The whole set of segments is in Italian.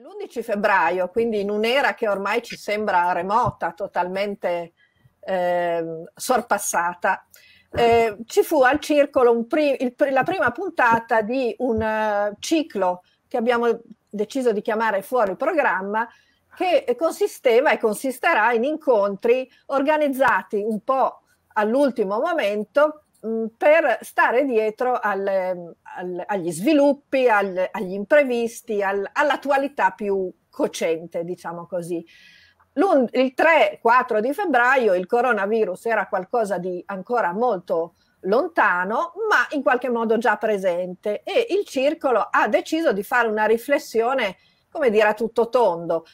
L'11 febbraio, quindi in un'era che ormai ci sembra remota, totalmente eh, sorpassata, eh, ci fu al circolo pri- il, la prima puntata di un uh, ciclo che abbiamo deciso di chiamare fuori programma, che consisteva e consisterà in incontri organizzati un po' all'ultimo momento Mm, per stare dietro al, al, agli sviluppi, al, agli imprevisti, all'attualità più cocente, diciamo così. il 3-4 di febbraio il coronavirus era qualcosa di ancora molto lontano, ma in qualche modo già presente e il circolo ha deciso di fare una riflessione, come dire, a tutto tondo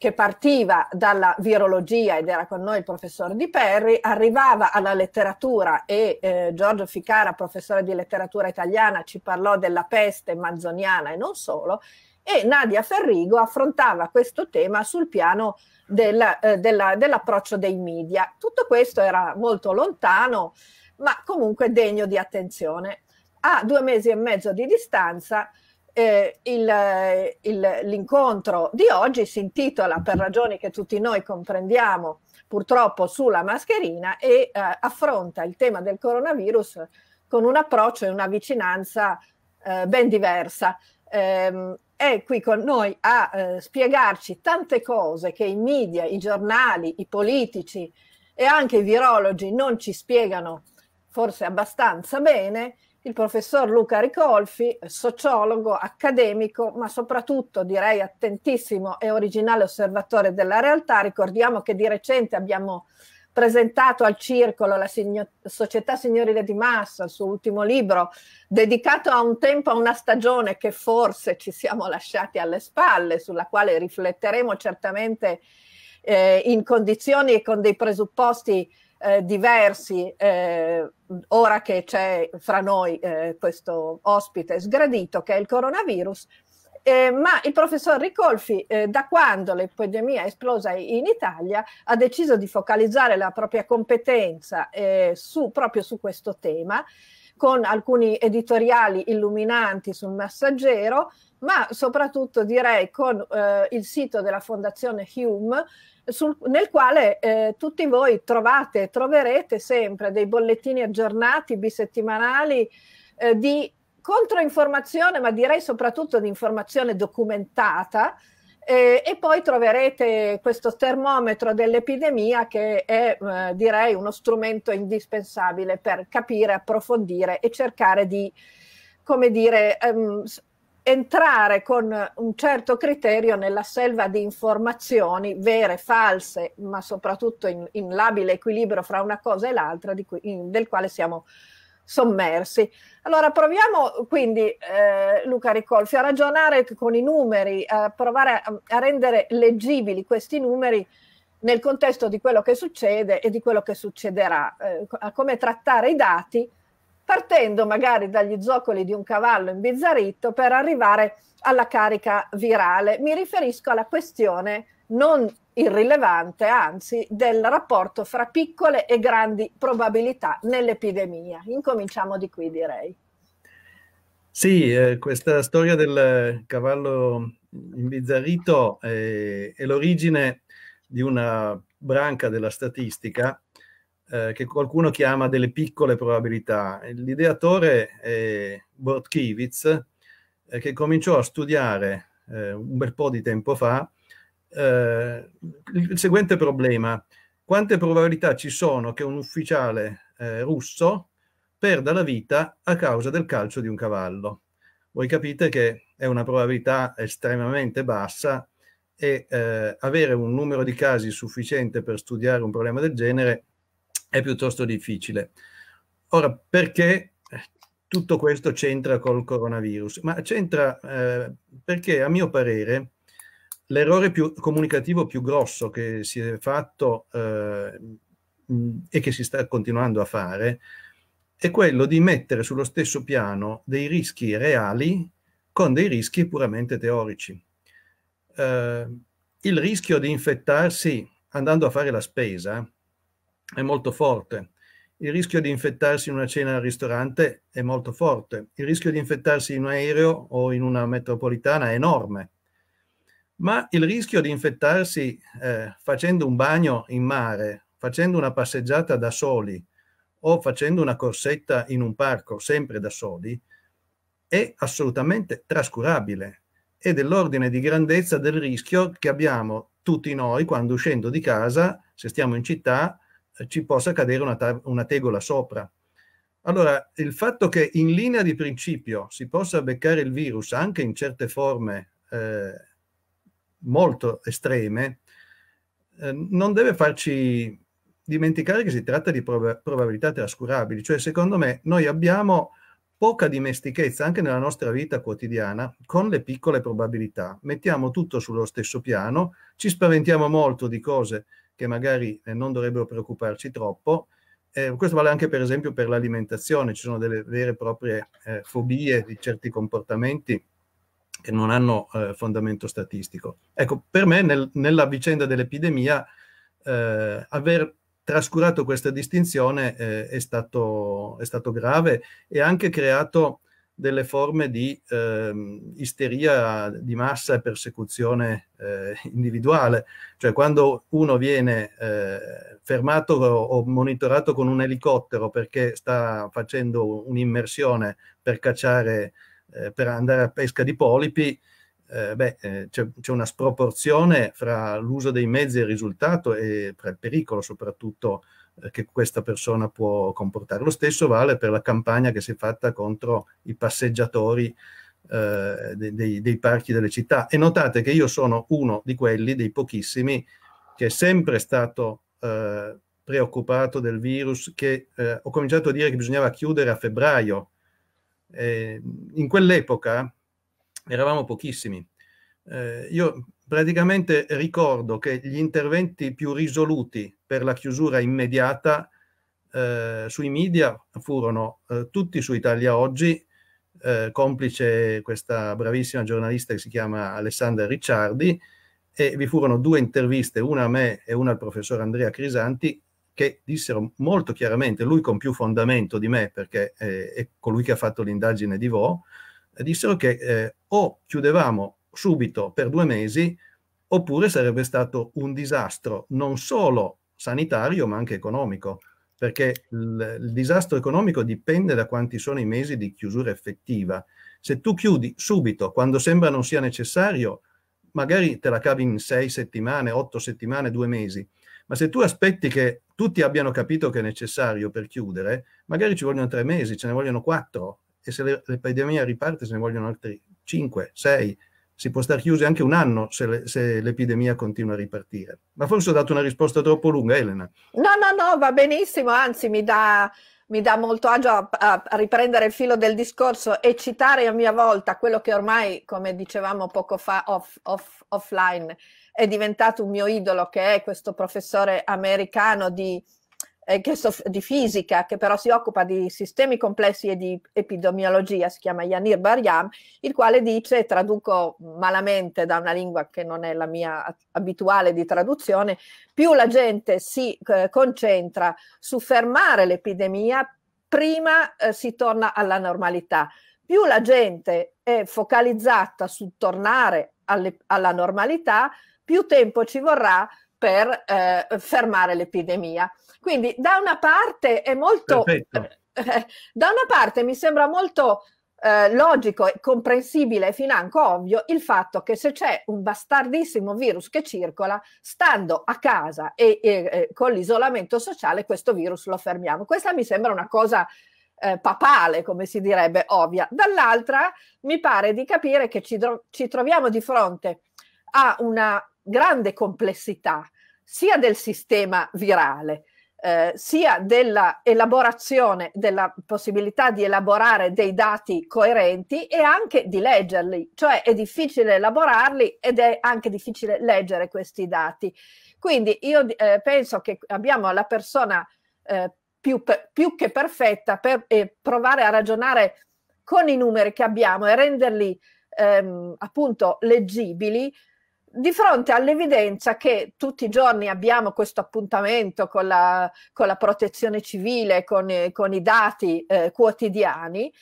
che partiva dalla virologia ed era con noi il professor Di Perri, arrivava alla letteratura e eh, Giorgio Ficara, professore di letteratura italiana, ci parlò della peste manzoniana e non solo, e Nadia Ferrigo affrontava questo tema sul piano del, eh, della, dell'approccio dei media. Tutto questo era molto lontano, ma comunque degno di attenzione. A due mesi e mezzo di distanza eh, il, eh, il, l'incontro di oggi si intitola, mm-hmm. per ragioni che tutti noi comprendiamo, purtroppo sulla mascherina e eh, affronta il tema del coronavirus con un approccio e una vicinanza eh, ben diversa. Ehm, è qui con noi a eh, spiegarci tante cose che i media, i giornali, i politici e anche i virologi non ci spiegano forse abbastanza bene il professor Luca Ricolfi, sociologo, accademico, ma soprattutto direi attentissimo e originale osservatore della realtà. Ricordiamo che di recente abbiamo presentato al Circolo la Signo Società Signorile di Massa, il suo ultimo libro, dedicato a un tempo, a una stagione che forse ci siamo lasciati alle spalle, sulla quale rifletteremo certamente eh, in condizioni e con dei presupposti eh, diversi, eh, ora che c'è fra noi eh, questo ospite sgradito che è il coronavirus, eh, ma il professor Ricolfi, eh, da quando l'epidemia è esplosa in Italia, ha deciso di focalizzare la propria competenza eh, su, proprio su questo tema, con alcuni editoriali illuminanti sul Massaggero, ma soprattutto direi con eh, il sito della Fondazione Hume, sul, nel quale eh, tutti voi trovate e troverete sempre dei bollettini aggiornati bisettimanali eh, di controinformazione, ma direi soprattutto di informazione documentata. Eh, e poi troverete questo termometro dell'epidemia che è eh, direi uno strumento indispensabile per capire, approfondire e cercare di come dire, um, entrare con un certo criterio nella selva di informazioni vere, false, ma soprattutto in, in labile equilibrio fra una cosa e l'altra, cui, in, del quale siamo sommersi. Allora proviamo quindi, eh, Luca Ricolfi, a ragionare con i numeri, a provare a, a rendere leggibili questi numeri nel contesto di quello che succede e di quello che succederà, eh, a come trattare i dati partendo magari dagli zoccoli di un cavallo imbizzarrito per arrivare alla carica virale. Mi riferisco alla questione non irrilevante, anzi, del rapporto fra piccole e grandi probabilità nell'epidemia. Incominciamo di qui, direi. Sì, eh, questa storia del cavallo imbizzarrito eh, è l'origine di una branca della statistica eh, che qualcuno chiama delle piccole probabilità. L'ideatore è Bortkiewicz, eh, che cominciò a studiare eh, un bel po' di tempo fa eh, il seguente problema. Quante probabilità ci sono che un ufficiale eh, russo perda la vita a causa del calcio di un cavallo? Voi capite che è una probabilità estremamente bassa e eh, avere un numero di casi sufficiente per studiare un problema del genere è piuttosto difficile. Ora, perché tutto questo c'entra col coronavirus? Ma c'entra eh, perché, a mio parere, l'errore comunicativo più grosso che si è fatto eh, mm, e che si sta continuando a fare è quello di mettere sullo stesso piano dei rischi reali con dei rischi puramente teorici. Eh, il rischio di infettarsi andando a fare la spesa è molto forte. Il rischio di infettarsi in una cena al ristorante è molto forte. Il rischio di infettarsi in un aereo o in una metropolitana è enorme. Ma il rischio di infettarsi eh, facendo un bagno in mare, facendo una passeggiata da soli o facendo una corsetta in un parco sempre da soli è assolutamente trascurabile. È dell'ordine di grandezza del rischio che abbiamo tutti noi quando uscendo di casa, se stiamo in città, eh, ci possa cadere una, una tegola sopra. Allora, il fatto che in linea di principio si possa beccare il virus anche in certe forme eh, molto estreme, eh, non deve farci dimenticare che si tratta di prob probabilità trascurabili, cioè secondo me noi abbiamo poca dimestichezza anche nella nostra vita quotidiana con le piccole probabilità, mettiamo tutto sullo stesso piano, ci spaventiamo molto di cose che magari eh, non dovrebbero preoccuparci troppo. Eh, questo vale anche per esempio per l'alimentazione, ci sono delle vere e proprie eh, fobie di certi comportamenti che non hanno eh, fondamento statistico. Ecco, per me nel, nella vicenda dell'epidemia eh, aver trascurato questa distinzione eh, è stato, è, stato, grave e ha anche creato delle forme di eh, isteria di massa e persecuzione eh, individuale, cioè quando uno viene eh, fermato o monitorato con un elicottero perché sta facendo un'immersione per cacciare, eh, per andare a pesca di polipi, eh, beh, eh, c'è, una sproporzione fra l'uso dei mezzi e il risultato e tra il pericolo soprattutto eh, che questa persona può comportare. Lo stesso vale per la campagna che si è fatta contro i passeggiatori eh, dei, dei, parchi delle città. E notate che io sono uno di quelli, dei pochissimi, che è sempre stato eh, preoccupato del virus, che eh, ho cominciato a dire che bisognava chiudere a febbraio. in quell'epoca eravamo pochissimi. Eh, io praticamente ricordo che gli interventi più risoluti per la chiusura immediata eh, sui media furono eh, tutti su Italia Oggi, eh, complice questa bravissima giornalista che si chiama Alessandra Ricciardi, e vi furono due interviste, una a me e una al professor Andrea Crisanti, che dissero molto chiaramente, lui con più fondamento di me, perché eh, è colui che ha fatto l'indagine di Vo, dissero che eh, o chiudevamo subito per due mesi, oppure sarebbe stato un disastro non solo sanitario ma anche economico, perché il, il disastro economico dipende da quanti sono i mesi di chiusura effettiva. Se tu chiudi subito, quando sembra non sia necessario, magari te la cavi in sei settimane, otto settimane, due mesi, ma se tu aspetti che tutti abbiano capito che è necessario per chiudere, magari ci vogliono tre mesi, ce ne vogliono quattro, e se l'epidemia riparte se ne vogliono altri cinque, sei, si può stare chiusi anche un anno se, l'epidemia continua a ripartire. Ma forse ho dato una risposta troppo lunga, Elena. No, no, no, va benissimo, anzi mi dà, mi dà molto agio a, a, riprendere il filo del discorso e citare a mia volta quello che ormai, come dicevamo poco fa, off, off, offline, è diventato un mio idolo, che è questo professore americano di eh, soff- di fisica, che però si occupa di sistemi complessi e di epidemiologia, si chiama Yanir Baryam, il quale dice, traduco malamente da una lingua che non è la mia abituale di traduzione, più la gente si eh, concentra su fermare l'epidemia, prima eh, si torna alla normalità. Più la gente è focalizzata su tornare alle, alla normalità, più tempo ci vorrà per eh, fermare l'epidemia. Quindi da una parte è molto... Eh, da una parte mi sembra molto eh, logico e comprensibile e financo ovvio il fatto che se c'è un bastardissimo virus che circola, stando a casa e, e, e con l'isolamento sociale, questo virus lo fermiamo. Questa mi sembra una cosa eh, papale, come si direbbe, ovvia. Dall'altra mi pare di capire che ci, ci troviamo di fronte a una grande complessità sia del sistema virale, eh, sia della elaborazione, della possibilità di elaborare dei dati coerenti e anche di leggerli, cioè è difficile elaborarli ed è anche difficile leggere questi dati. Quindi io eh, penso che abbiamo la persona eh, più, più, che perfetta per provare a ragionare con i numeri che abbiamo e renderli ehm, appunto leggibili di fronte all'evidenza che tutti i giorni abbiamo questo appuntamento con la, con la protezione civile, con, eh, con i dati eh, quotidiani,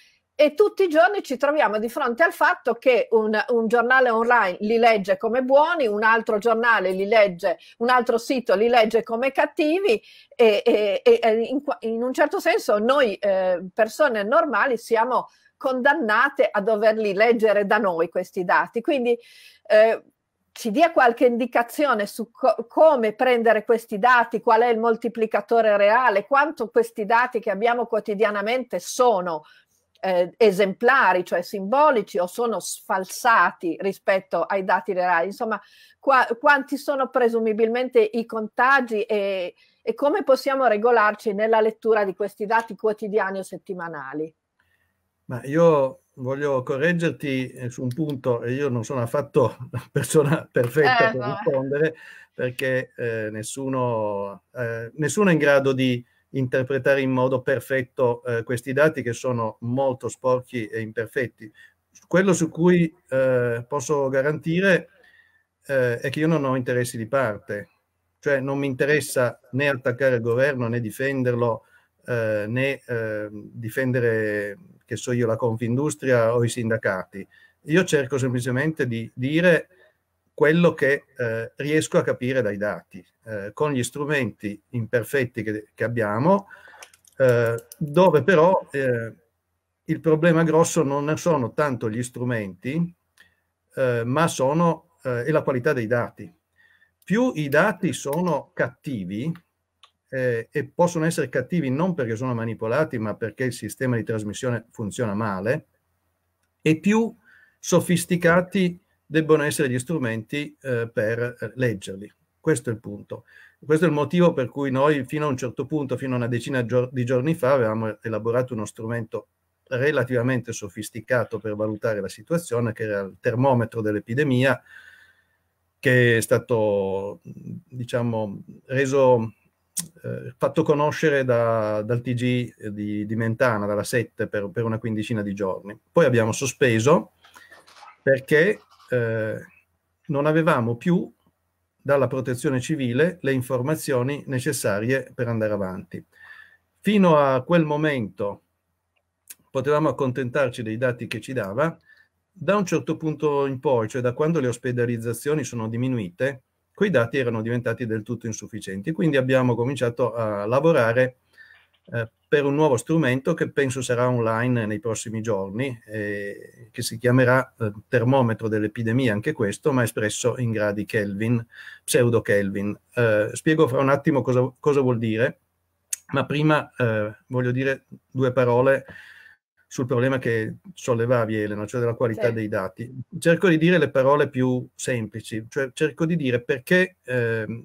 e tutti i giorni ci troviamo di fronte al fatto che un, un, giornale online li legge come buoni, un altro giornale li legge, un altro sito li legge come cattivi e, e, e in, in, un certo senso noi eh, persone normali siamo condannate a doverli leggere da noi questi dati. Quindi eh, ci dia qualche indicazione su co- come prendere questi dati, qual è il moltiplicatore reale, quanto questi dati che abbiamo quotidianamente sono eh, esemplari, cioè simbolici, o sono sfalsati rispetto ai dati reali, insomma, qua, quanti sono presumibilmente i contagi e, e come possiamo regolarci nella lettura di questi dati quotidiani o settimanali. Ma io voglio correggerti eh, su un punto e io non sono affatto la persona perfetta eh, per rispondere perché eh, nessuno, eh, nessuno, è in grado di interpretare in modo perfetto eh, questi dati che sono molto sporchi e imperfetti. Quello su cui eh, posso garantire è che io non ho interessi di parte, cioè non mi interessa né attaccare il governo né difenderlo né ehm, difendere che so io, la Confindustria o i sindacati. Io cerco semplicemente di dire quello che eh, riesco a capire dai dati, eh, con gli strumenti imperfetti che, che abbiamo, eh, dove però eh, il problema grosso non sono tanto gli strumenti, eh, ma sono eh, la qualità dei dati. Più i dati sono cattivi, eh, e possono essere cattivi non perché sono manipolati, ma perché il sistema di trasmissione funziona male, e più sofisticati debbono essere gli strumenti eh, per eh, leggerli. Questo è il punto. Questo è il motivo per cui noi fino a un certo punto, fino a una decina di giorni fa, avevamo elaborato uno strumento relativamente sofisticato per valutare la situazione, che era il termometro dell'epidemia, che è stato, diciamo, reso eh, fatto conoscere da, dal TG di, di, Mentana, dalla 7, per, per, una quindicina di giorni. Poi abbiamo sospeso perché eh, non avevamo più dalla protezione civile le informazioni necessarie per andare avanti. Fino a quel momento potevamo accontentarci dei dati che ci dava, da un certo punto in poi, cioè da quando le ospedalizzazioni sono diminuite, quei dati erano diventati del tutto insufficienti. Quindi abbiamo cominciato a lavorare eh, per un nuovo strumento che penso sarà online nei prossimi giorni, eh, che si chiamerà eh, termometro dell'epidemia, anche questo, ma espresso in gradi Kelvin, pseudo Kelvin. Eh, spiego fra un attimo cosa, cosa, vuol dire, ma prima eh, voglio dire due parole sul problema che sollevavi Elena, cioè della qualità sì. dei dati. Cerco di dire le parole più semplici, cioè cerco di dire perché eh,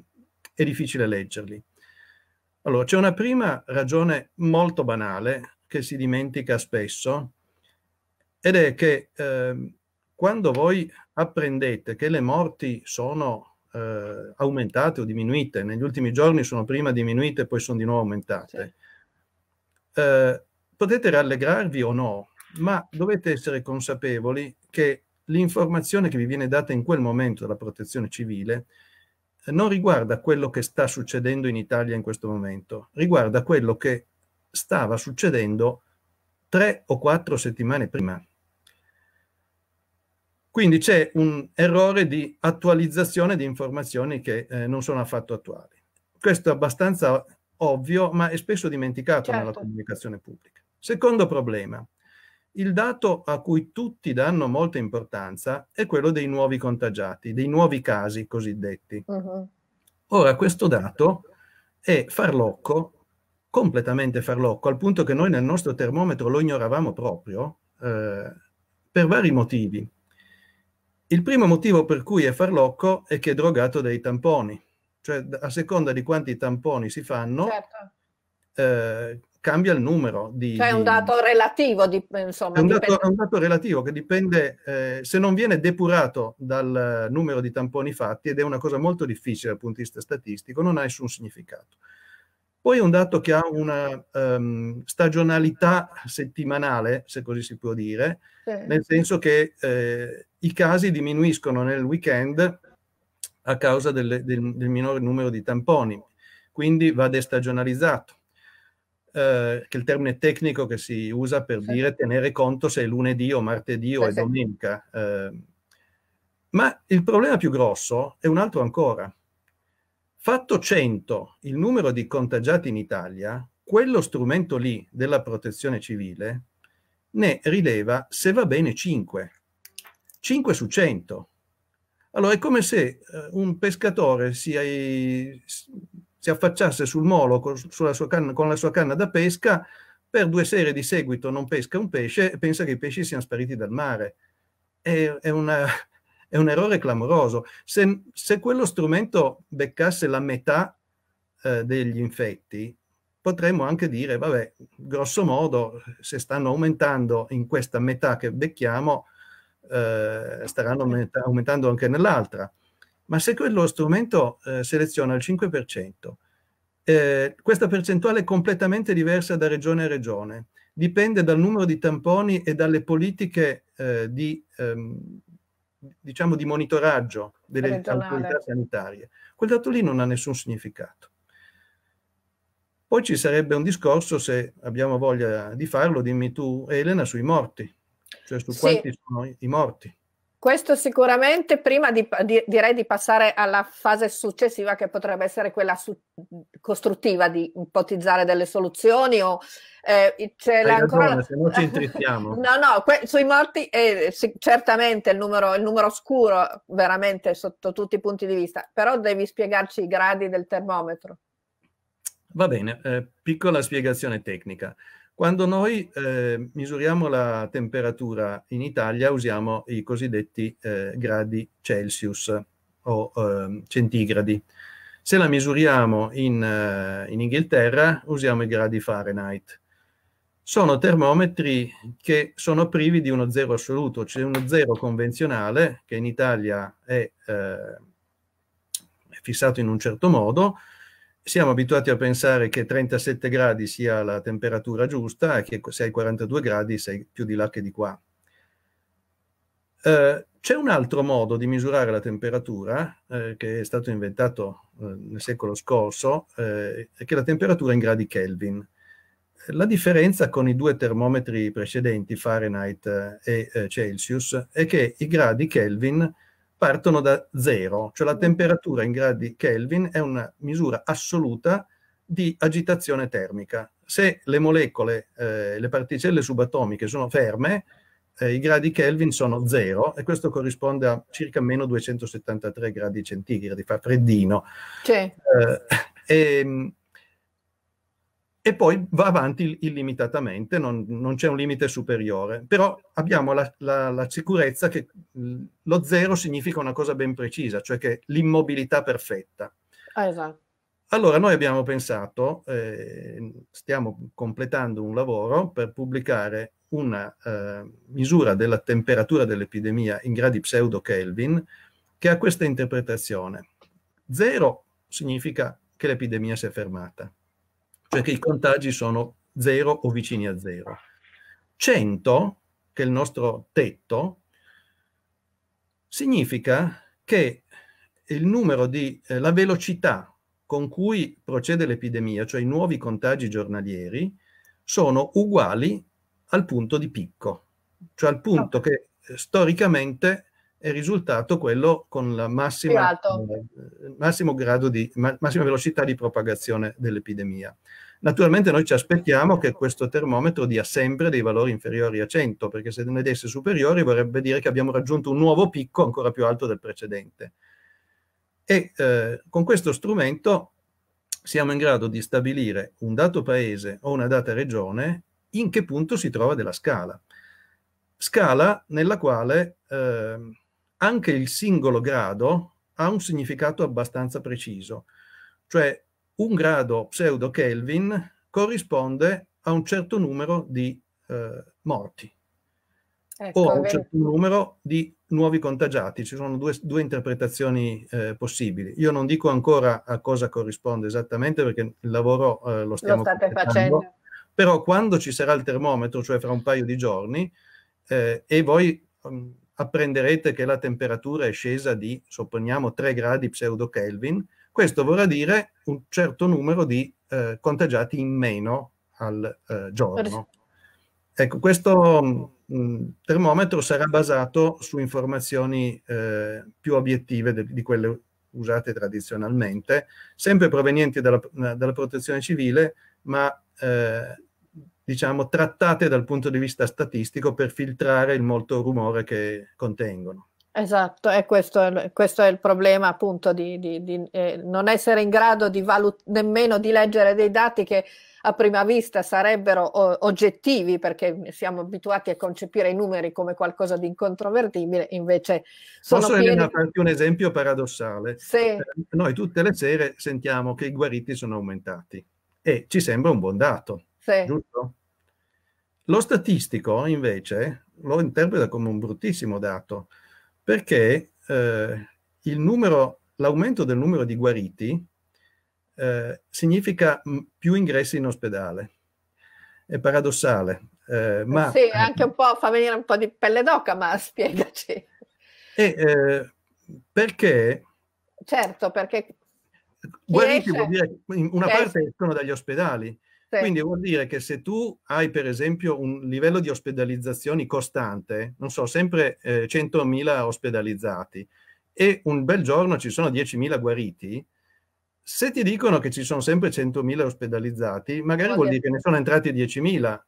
è difficile leggerli. Allora, c'è una prima ragione molto banale che si dimentica spesso ed è che eh, quando voi apprendete che le morti sono eh, aumentate o diminuite, negli ultimi giorni sono prima diminuite e poi sono di nuovo aumentate, sì eh, potete rallegrarvi o no, ma dovete essere consapevoli che l'informazione che vi viene data in quel momento dalla protezione civile eh, non riguarda quello che sta succedendo in Italia in questo momento, riguarda quello che stava succedendo tre o quattro settimane prima. Quindi c'è un errore di attualizzazione di informazioni che eh, non sono affatto attuali. Questo è abbastanza ovvio, ma è spesso dimenticato certo. nella comunicazione pubblica. Secondo problema. Il dato a cui tutti danno molta importanza è quello dei nuovi contagiati, dei nuovi casi cosiddetti. Uh-huh. Ora, questo dato è farlocco, completamente farlocco, al punto che noi nel nostro termometro lo ignoravamo proprio eh, per vari motivi. Il primo motivo per cui è farlocco è che è drogato dai tamponi, cioè a seconda di quanti tamponi si fanno, certo. eh, cambia il numero. Di, cioè è un dato relativo, di, insomma. È un, dato, è un dato, relativo che dipende, eh, se non viene depurato dal eh, numero di tamponi fatti, ed è una cosa molto difficile dal punto di vista statistico, non ha nessun significato. Poi è un dato che ha una um, stagionalità settimanale, se così si può dire, sì. nel senso che eh, i casi diminuiscono nel weekend a causa del, del, del minore numero di tamponi, quindi va destagionalizzato eh, che è il termine tecnico che si usa per sì. dire tenere conto se è lunedì o martedì o sì, domenica. Eh, ma il problema più grosso è un altro ancora. Fatto 100 il numero di contagiati in Italia, quello strumento lì della protezione civile ne rileva, se va bene, 5. 5 su 100. Allora è come se eh, un pescatore si, si affacciasse sul molo con, canna, con la sua canna da pesca, per due sere di seguito non pesca un pesce e pensa che i pesci siano spariti dal mare. È, è, una, è un errore clamoroso. Se, se, quello strumento beccasse la metà eh, degli infetti, potremmo anche dire, vabbè, grosso modo, se stanno aumentando in questa metà che becchiamo, eh, staranno aumentando anche nell'altra ma se quello strumento eh, seleziona il 5%, eh, questa percentuale è completamente diversa da regione a regione, dipende dal numero di tamponi e dalle politiche eh, di, ehm, diciamo di monitoraggio delle regionale. autorità sanitarie. Quel dato lì non ha nessun significato. Poi ci sarebbe un discorso, se abbiamo voglia di farlo, dimmi tu Elena, sui morti, cioè su sì. quanti sono i morti. Questo sicuramente prima di, di, direi di passare alla fase successiva che potrebbe essere quella su, costruttiva di ipotizzare delle soluzioni o eh, c'è ancora... se non ci intrittiamo. no, no, que- sui morti è eh, sì, certamente il numero, il numero scuro veramente sotto tutti i punti di vista, però devi spiegarci i gradi del termometro. Va bene, eh, piccola spiegazione tecnica. Quando noi eh, misuriamo la temperatura in Italia usiamo i cosiddetti eh, gradi Celsius o eh, centigradi. Se la misuriamo in, eh, in Inghilterra usiamo i gradi Fahrenheit. Sono termometri che sono privi di uno zero assoluto, c'è cioè uno zero convenzionale che in Italia è eh, fissato in un certo modo, siamo abituati a pensare che 37 gradi sia la temperatura giusta e che se hai 42 gradi sei più di là che di qua. Eh, c'è un altro modo di misurare la temperatura eh, che è stato inventato eh, nel secolo scorso, eh, che è la temperatura in gradi Kelvin. La differenza con i due termometri precedenti, Fahrenheit eh, e eh, Celsius, è che i gradi Kelvin partono da zero, cioè la mm. temperatura in gradi Kelvin è una misura assoluta di agitazione termica. Se le molecole, eh, le particelle subatomiche sono ferme, eh, i gradi Kelvin sono zero e questo corrisponde a circa meno 273 gradi centigradi, fa freddino. Sì. Eh, e, ehm, e poi va avanti illimitatamente, non, non c'è un limite superiore, però abbiamo la, la, la, sicurezza che mm, lo zero significa una cosa ben precisa, cioè che l'immobilità perfetta. Ah, esatto. Allora noi abbiamo pensato, eh, stiamo completando un lavoro per pubblicare una eh, misura della temperatura dell'epidemia in gradi pseudo Kelvin che ha questa interpretazione. Zero significa che l'epidemia si è fermata cioè che i contagi sono zero o vicini a zero. 100, che è il nostro tetto, significa che il numero di, eh, la velocità con cui procede l'epidemia, cioè i nuovi contagi giornalieri, sono uguali al punto di picco, cioè al punto che eh, storicamente è risultato quello con la massima, eh, massimo grado di, massima velocità di propagazione dell'epidemia. Naturalmente noi ci aspettiamo che questo termometro dia sempre dei valori inferiori a 100, perché se ne desse superiori vorrebbe dire che abbiamo raggiunto un nuovo picco ancora più alto del precedente. E eh, con questo strumento siamo in grado di stabilire un dato paese o una data regione in che punto si trova della scala. Scala nella quale eh, anche il singolo grado ha un significato abbastanza preciso, cioè un grado pseudo Kelvin corrisponde a un certo numero di eh, morti ecco, o a un certo numero di nuovi contagiati. Ci sono due, due interpretazioni eh, possibili. Io non dico ancora a cosa corrisponde esattamente perché il lavoro eh, lo stiamo lo state facendo. Però quando ci sarà il termometro, cioè fra un paio di giorni, eh, e voi mh, mm, apprenderete che la temperatura è scesa di, supponiamo, 3 gradi pseudo Kelvin, questo vorrà dire un certo numero di eh, contagiati in meno al eh, giorno. Ecco, questo mh, mm, mm, termometro sarà basato su informazioni eh, più obiettive de- di quelle usate tradizionalmente, sempre provenienti dalla, dalla protezione civile, ma eh, diciamo, trattate dal punto di vista statistico per filtrare il molto rumore che contengono. Esatto, e questo, questo è il problema appunto di, di, di eh, non essere in grado di valut- nemmeno di leggere dei dati che a prima vista sarebbero o- oggettivi perché siamo abituati a concepire i numeri come qualcosa di incontrovertibile, invece sono Posso pieni... Elena farti un esempio paradossale? Sì. Eh, noi tutte le sere sentiamo che i guariti sono aumentati e ci sembra un buon dato sì. Giusto? Lo statistico invece lo interpreta come un bruttissimo dato, perché eh, numero, l'aumento del numero di guariti eh, significa più ingressi in ospedale. È paradossale. Eh, ma, sì, anche un po' fa venire un po' di pelle d'oca, ma spiegaci. E, eh, perché? Certo, perché... Guariti riesce... vuol dire una parte sono dagli ospedali, sì. Quindi vuol dire che se tu hai per esempio un livello di ospedalizzazioni costante, non so, sempre eh, 100.000 ospedalizzati e un bel giorno ci sono 10.000 guariti, se ti dicono che ci sono sempre 100.000 ospedalizzati, magari Oddio. vuol dire che ne sono entrati 10.000.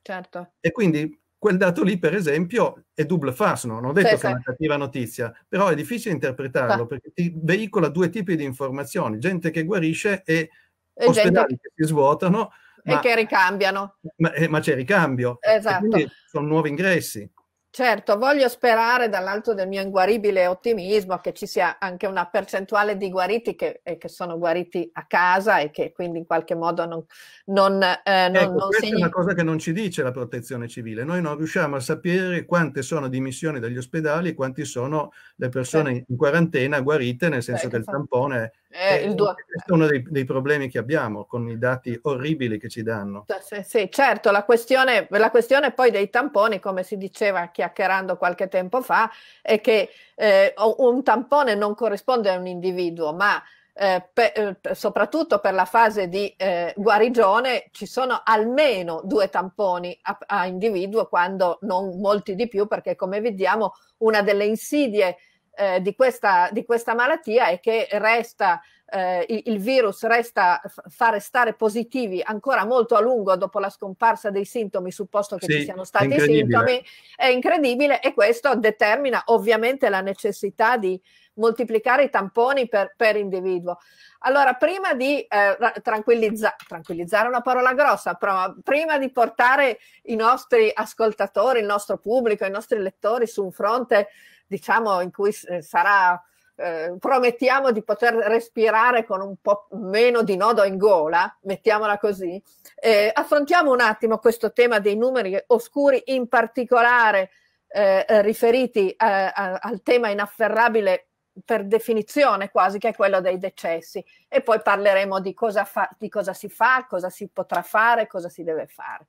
Certo. E quindi quel dato lì, per esempio, è double false. No? Non ho detto sì, che sì. è una cattiva notizia, però è difficile interpretarlo sì. perché ti veicola due tipi di informazioni, gente che guarisce e, e ospedali gente... che si svuotano ma, e che ricambiano. Ma, eh, ma c'è ricambio. Esatto. Sono nuovi ingressi. Certo, voglio sperare dall'alto del mio inguaribile ottimismo che ci sia anche una percentuale di guariti che, eh, che sono guariti a casa e che quindi in qualche modo non... non, eh, non, ecco, questa significa... è una cosa che non ci dice la protezione civile. Noi non riusciamo a sapere quante sono dimissioni dagli ospedali e quanti sono le persone certo. in quarantena guarite, nel senso certo. che il tampone eh, eh, duo... Questo è uno dei, dei, problemi che abbiamo con i dati orribili che ci danno. Sì, sì certo, la questione, la questione, poi dei tamponi, come si diceva chiacchierando qualche tempo fa, è che eh, un tampone non corrisponde a un individuo, ma eh, per, eh, soprattutto per la fase di eh, guarigione ci sono almeno due tamponi a, a individuo, quando non molti di più, perché come vediamo una delle insidie eh, di, questa, di, questa, malattia è che resta, eh, il, il, virus resta, fa restare positivi ancora molto a lungo dopo la scomparsa dei sintomi, supposto che sì, ci siano stati i sintomi, è incredibile e questo determina ovviamente la necessità di moltiplicare i tamponi per, per individuo. Allora, prima di eh, tranquillizza, tranquillizzare una parola grossa, però prima di portare i nostri ascoltatori, il nostro pubblico, i nostri lettori su un fronte diciamo, in cui sarà, eh, promettiamo di poter respirare con un po' meno di nodo in gola, mettiamola così, eh, affrontiamo un attimo questo tema dei numeri oscuri, in particolare eh, riferiti eh, a, al tema inafferrabile per definizione quasi che è quello dei decessi e poi parleremo di cosa, fa, di cosa si fa, cosa si potrà fare, cosa si deve fare.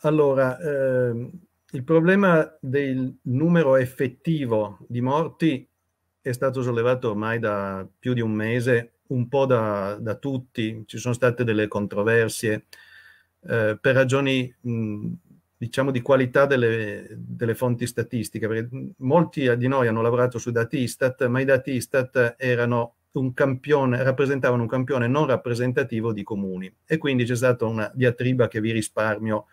Allora, ehm il problema del numero effettivo di morti è stato sollevato ormai da più di un mese, un po' da, da tutti, ci sono state delle controversie eh, per ragioni mh, diciamo di qualità delle, delle, fonti statistiche, perché molti di noi hanno lavorato su dati Istat, ma i dati Istat erano un campione, rappresentavano un campione non rappresentativo di comuni e quindi c'è stata una diatriba che vi risparmio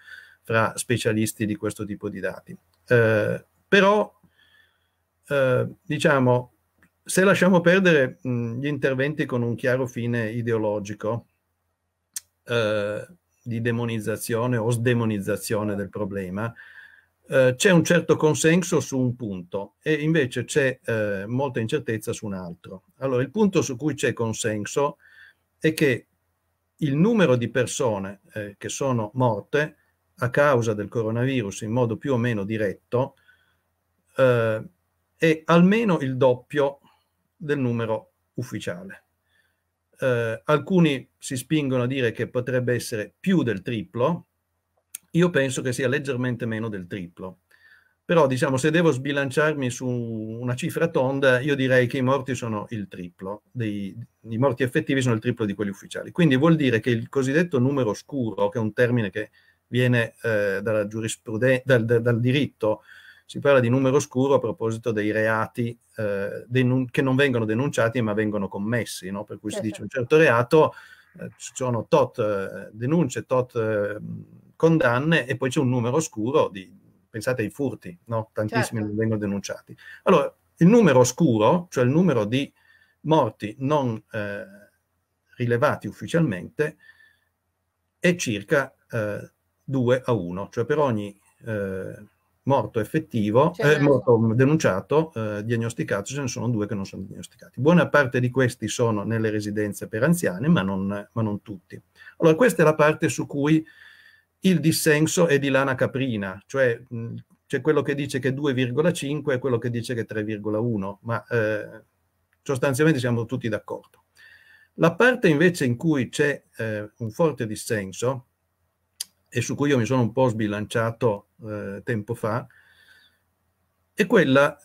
tra specialisti di questo tipo di dati. Eh, però, eh, diciamo, se lasciamo perdere mh, gli interventi con un chiaro fine ideologico eh, di demonizzazione o sdemonizzazione del problema, eh, c'è un certo consenso su un punto e invece c'è eh, molta incertezza su un altro. Allora, il punto su cui c'è consenso è che il numero di persone eh, che sono morte a causa del coronavirus in modo più o meno diretto eh, è almeno il doppio del numero ufficiale. Eh, alcuni si spingono a dire che potrebbe essere più del triplo, io penso che sia leggermente meno del triplo. Però diciamo, se devo sbilanciarmi su una cifra tonda, io direi che i morti sono il triplo, dei, i morti effettivi sono il triplo di quelli ufficiali. Quindi vuol dire che il cosiddetto numero scuro, che è un termine che viene eh, dalla giurisprudenza, dal, dal, dal, diritto, si parla di numero scuro a proposito dei reati eh, denun- che non vengono denunciati ma vengono commessi, no? per cui certo. si dice certo. un certo reato, eh, ci sono tot eh, denunce, tot eh, condanne e poi c'è un numero scuro di, pensate ai furti, no? tantissimi certo. non vengono denunciati. Allora, il numero scuro, cioè il numero di morti non eh, rilevati ufficialmente, è circa eh, 2 a 1, cioè per ogni eh, morto effettivo, cioè, eh, morto denunciato, eh, diagnosticato, ce ne sono due che non sono diagnosticati. Buona parte di questi sono nelle residenze per anziani, ma non, ma non tutti. Allora, questa è la parte su cui il dissenso è di lana caprina, cioè mh, c'è quello che dice che 2,5 e quello che dice che 3,1, ma eh, sostanzialmente siamo tutti d'accordo. La parte invece in cui c'è eh, un forte dissenso e su cui io mi sono un po' sbilanciato eh, tempo fa, è,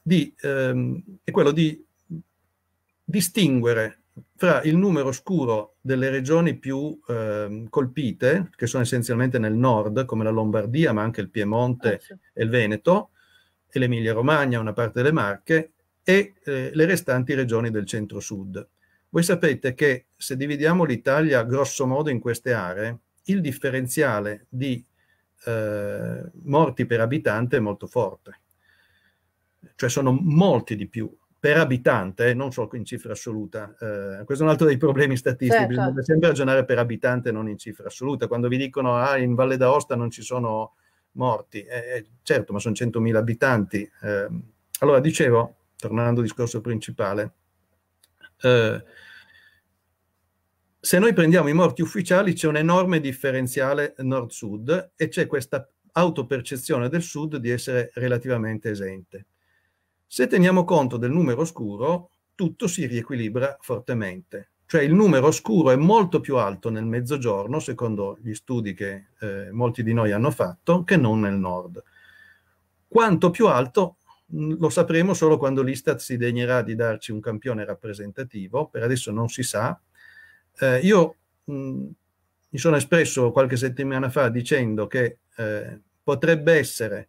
di, ehm, è quello di distinguere fra il numero scuro delle regioni più eh, colpite, che sono essenzialmente nel nord, come la Lombardia, ma anche il Piemonte ah, e il Veneto, e l'Emilia-Romagna, una parte delle Marche, e eh, le restanti regioni del centro-sud. Voi sapete che se dividiamo l'Italia grosso modo in queste aree, il differenziale di eh, morti per abitante è molto forte, cioè sono molti di più per abitante, non so in cifra assoluta, eh, questo è un altro dei problemi statistici, certo. bisogna sempre ragionare per abitante non in cifra assoluta, quando vi dicono ah in Valle d'Aosta non ci sono morti, eh, eh certo ma sono 100.000 abitanti, ehm. allora dicevo, tornando al discorso principale, eh, se noi prendiamo i morti ufficiali c'è un enorme differenziale nord-sud e c'è questa autopercezione del sud di essere relativamente esente. Se teniamo conto del numero oscuro, tutto si riequilibra fortemente. Cioè il numero oscuro è molto più alto nel mezzogiorno, secondo gli studi che eh, molti di noi hanno fatto, che non nel nord. Quanto più alto mm, lo sapremo solo quando l'Istat si degnerà di darci un campione rappresentativo, per adesso non si sa, eh, io mh, mi sono espresso qualche settimana fa dicendo che eh, potrebbe essere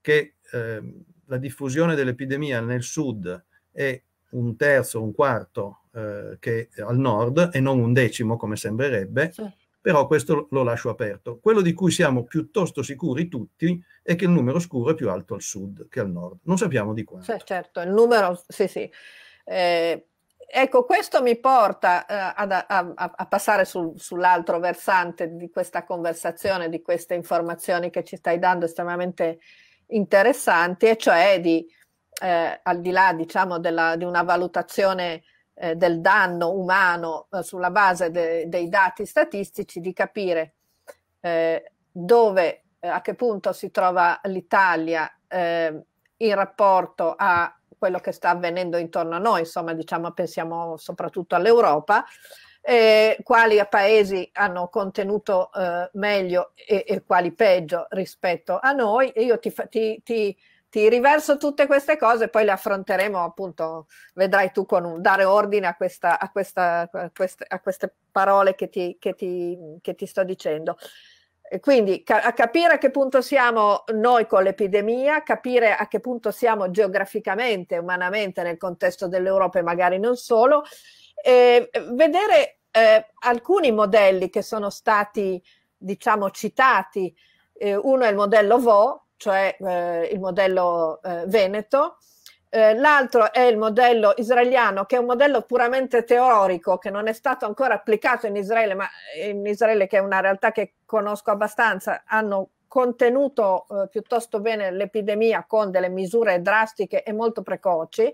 che eh, la diffusione dell'epidemia nel sud è un terzo, un quarto eh, che al nord e non un decimo come sembrerebbe, sì. però questo lo lascio aperto. Quello di cui siamo piuttosto sicuri tutti è che il numero scuro è più alto al sud che al nord. Non sappiamo di quanto. Cioè, certo, il numero, sì, sì. Eh, Ecco, questo mi porta eh, ad, a, a, passare sul, sull'altro versante di questa conversazione, di queste informazioni che ci stai dando estremamente interessanti, e cioè di, eh, al di là diciamo, della, di una valutazione eh, del danno umano eh, sulla base de, dei dati statistici, di capire eh, dove, eh, a che punto si trova l'Italia in rapporto a quello che sta avvenendo intorno a noi, insomma, diciamo, pensiamo soprattutto all'Europa. Eh, quali paesi hanno contenuto eh, meglio e, e, quali peggio rispetto a noi. E io ti, ti, ti, ti, riverso tutte queste cose, poi le affronteremo appunto, vedrai tu con un, dare ordine a, questa, a, questa, a, queste, a queste, parole che ti, che che sto dicendo quindi ca- capire a che punto siamo noi con l'epidemia, capire a che punto siamo geograficamente, umanamente nel contesto dell'Europa e magari non solo, e vedere eh, alcuni modelli che sono stati, diciamo, citati. Eh, uno è il modello VO, cioè eh, il modello eh, veneto, eh, l'altro è il modello israeliano, che è un modello puramente teorico, che non è stato ancora applicato in Israele, ma eh, in Israele, che è una realtà che conosco abbastanza, hanno contenuto eh, piuttosto bene l'epidemia con delle misure drastiche e molto precoci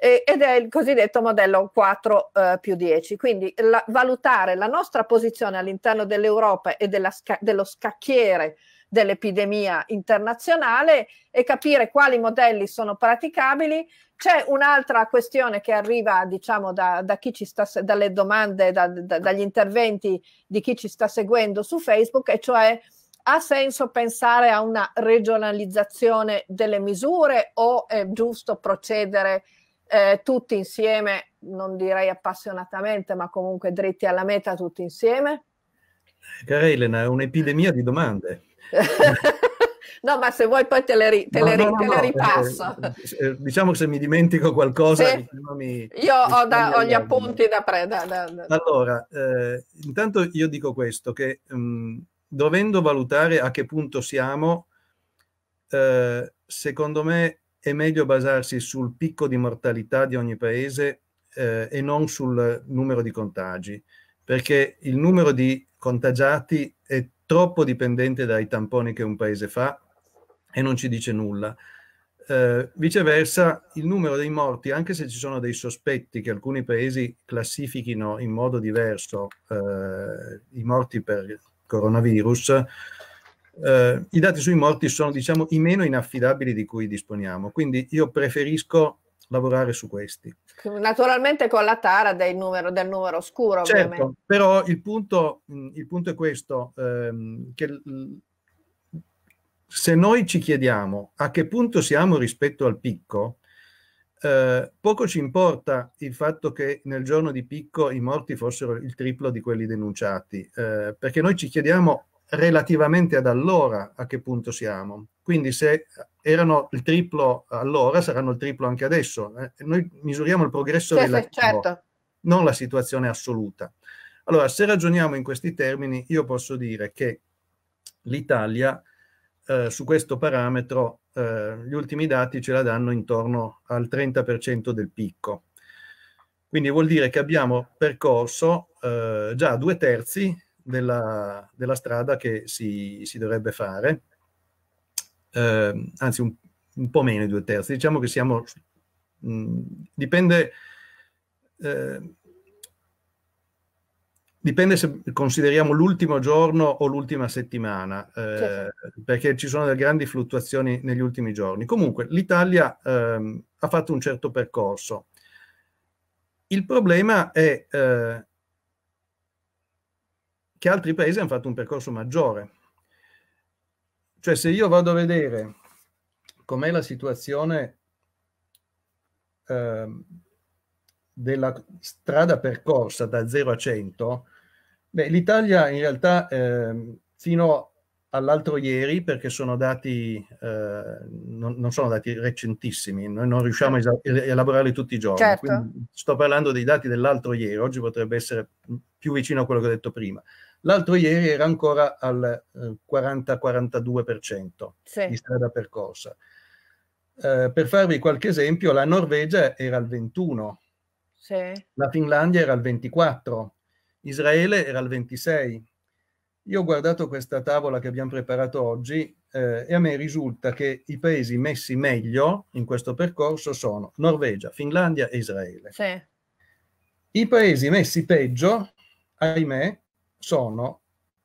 ed è il cosiddetto modello 4 eh, più 10. Quindi la, valutare la nostra posizione all'interno dell'Europa e della, dello scacchiere dell'epidemia internazionale e capire quali modelli sono praticabili. C'è un'altra questione che arriva, diciamo, da, da sta, dalle domande, da, da, dagli interventi di chi ci sta seguendo su Facebook, e cioè ha senso pensare a una regionalizzazione delle misure o è giusto procedere eh, tutti insieme, non direi appassionatamente, ma comunque dritti alla meta tutti insieme? Cara Elena, è un'epidemia di domande. no, ma se vuoi poi te le, ri- te no, le, ri- no, no, te le eh, ripasso. Eh, diciamo che se mi dimentico qualcosa... Sì. mi, io mi ho, da, ho, gli appunti da pre... allora, eh, intanto io dico questo, che mh, mm, dovendo valutare a che punto siamo, eh, secondo me è meglio basarsi sul picco di mortalità di ogni paese eh, e non sul numero di contagi, perché il numero di contagiati troppo dipendente dai tamponi che un paese fa e non ci dice nulla. Eh, viceversa, il numero dei morti, anche se ci sono dei sospetti che alcuni paesi classifichino in modo diverso eh, i morti per coronavirus, eh, i dati sui morti sono diciamo, i meno inaffidabili di cui disponiamo. Quindi io preferisco lavorare su questi. Naturalmente con la tara del numero, del numero scuro. Certo, ovviamente. però il punto, mm, il punto è questo, ehm, che se noi ci chiediamo a che punto siamo rispetto al picco, eh, poco ci importa il fatto che nel giorno di picco i morti fossero il triplo di quelli denunciati, eh, perché noi ci chiediamo relativamente ad allora a che punto siamo. Quindi se erano il triplo allora, saranno il triplo anche adesso. Eh, noi misuriamo il progresso sì, relativo, certo. non la situazione assoluta. Allora, se ragioniamo in questi termini, io posso dire che l'Italia eh, su questo parametro eh, gli ultimi dati ce la danno intorno al 30% del picco. Quindi vuol dire che abbiamo percorso eh, già due terzi della, della strada che si, si dovrebbe fare, eh, anzi un, un, po' meno i due terzi, diciamo che siamo, mh, mm, dipende, eh, dipende se consideriamo l'ultimo giorno o l'ultima settimana, eh, certo. perché ci sono delle grandi fluttuazioni negli ultimi giorni. Comunque l'Italia ehm, ha fatto un certo percorso. Il problema è eh, che altri paesi hanno fatto un percorso maggiore. Cioè se io vado a vedere com'è la situazione eh, della strada percorsa da 0 a 100, beh, l'Italia in realtà eh, fino all'altro ieri, perché sono dati, eh, non, non, sono dati recentissimi, noi non riusciamo a elaborarli tutti i giorni, certo. sto parlando dei dati dell'altro ieri, oggi potrebbe essere più vicino a quello che ho detto prima l'altro ieri era ancora al 40-42% eh, sì. di strada percorsa. Eh, per farvi qualche esempio, la Norvegia era al 21, sì. la Finlandia era al 24, Israele era al 26. Io ho guardato questa tavola che abbiamo preparato oggi eh, e a me risulta che i paesi messi meglio in questo percorso sono Norvegia, Finlandia e Israele. Sì. I paesi messi peggio, ahimè, sono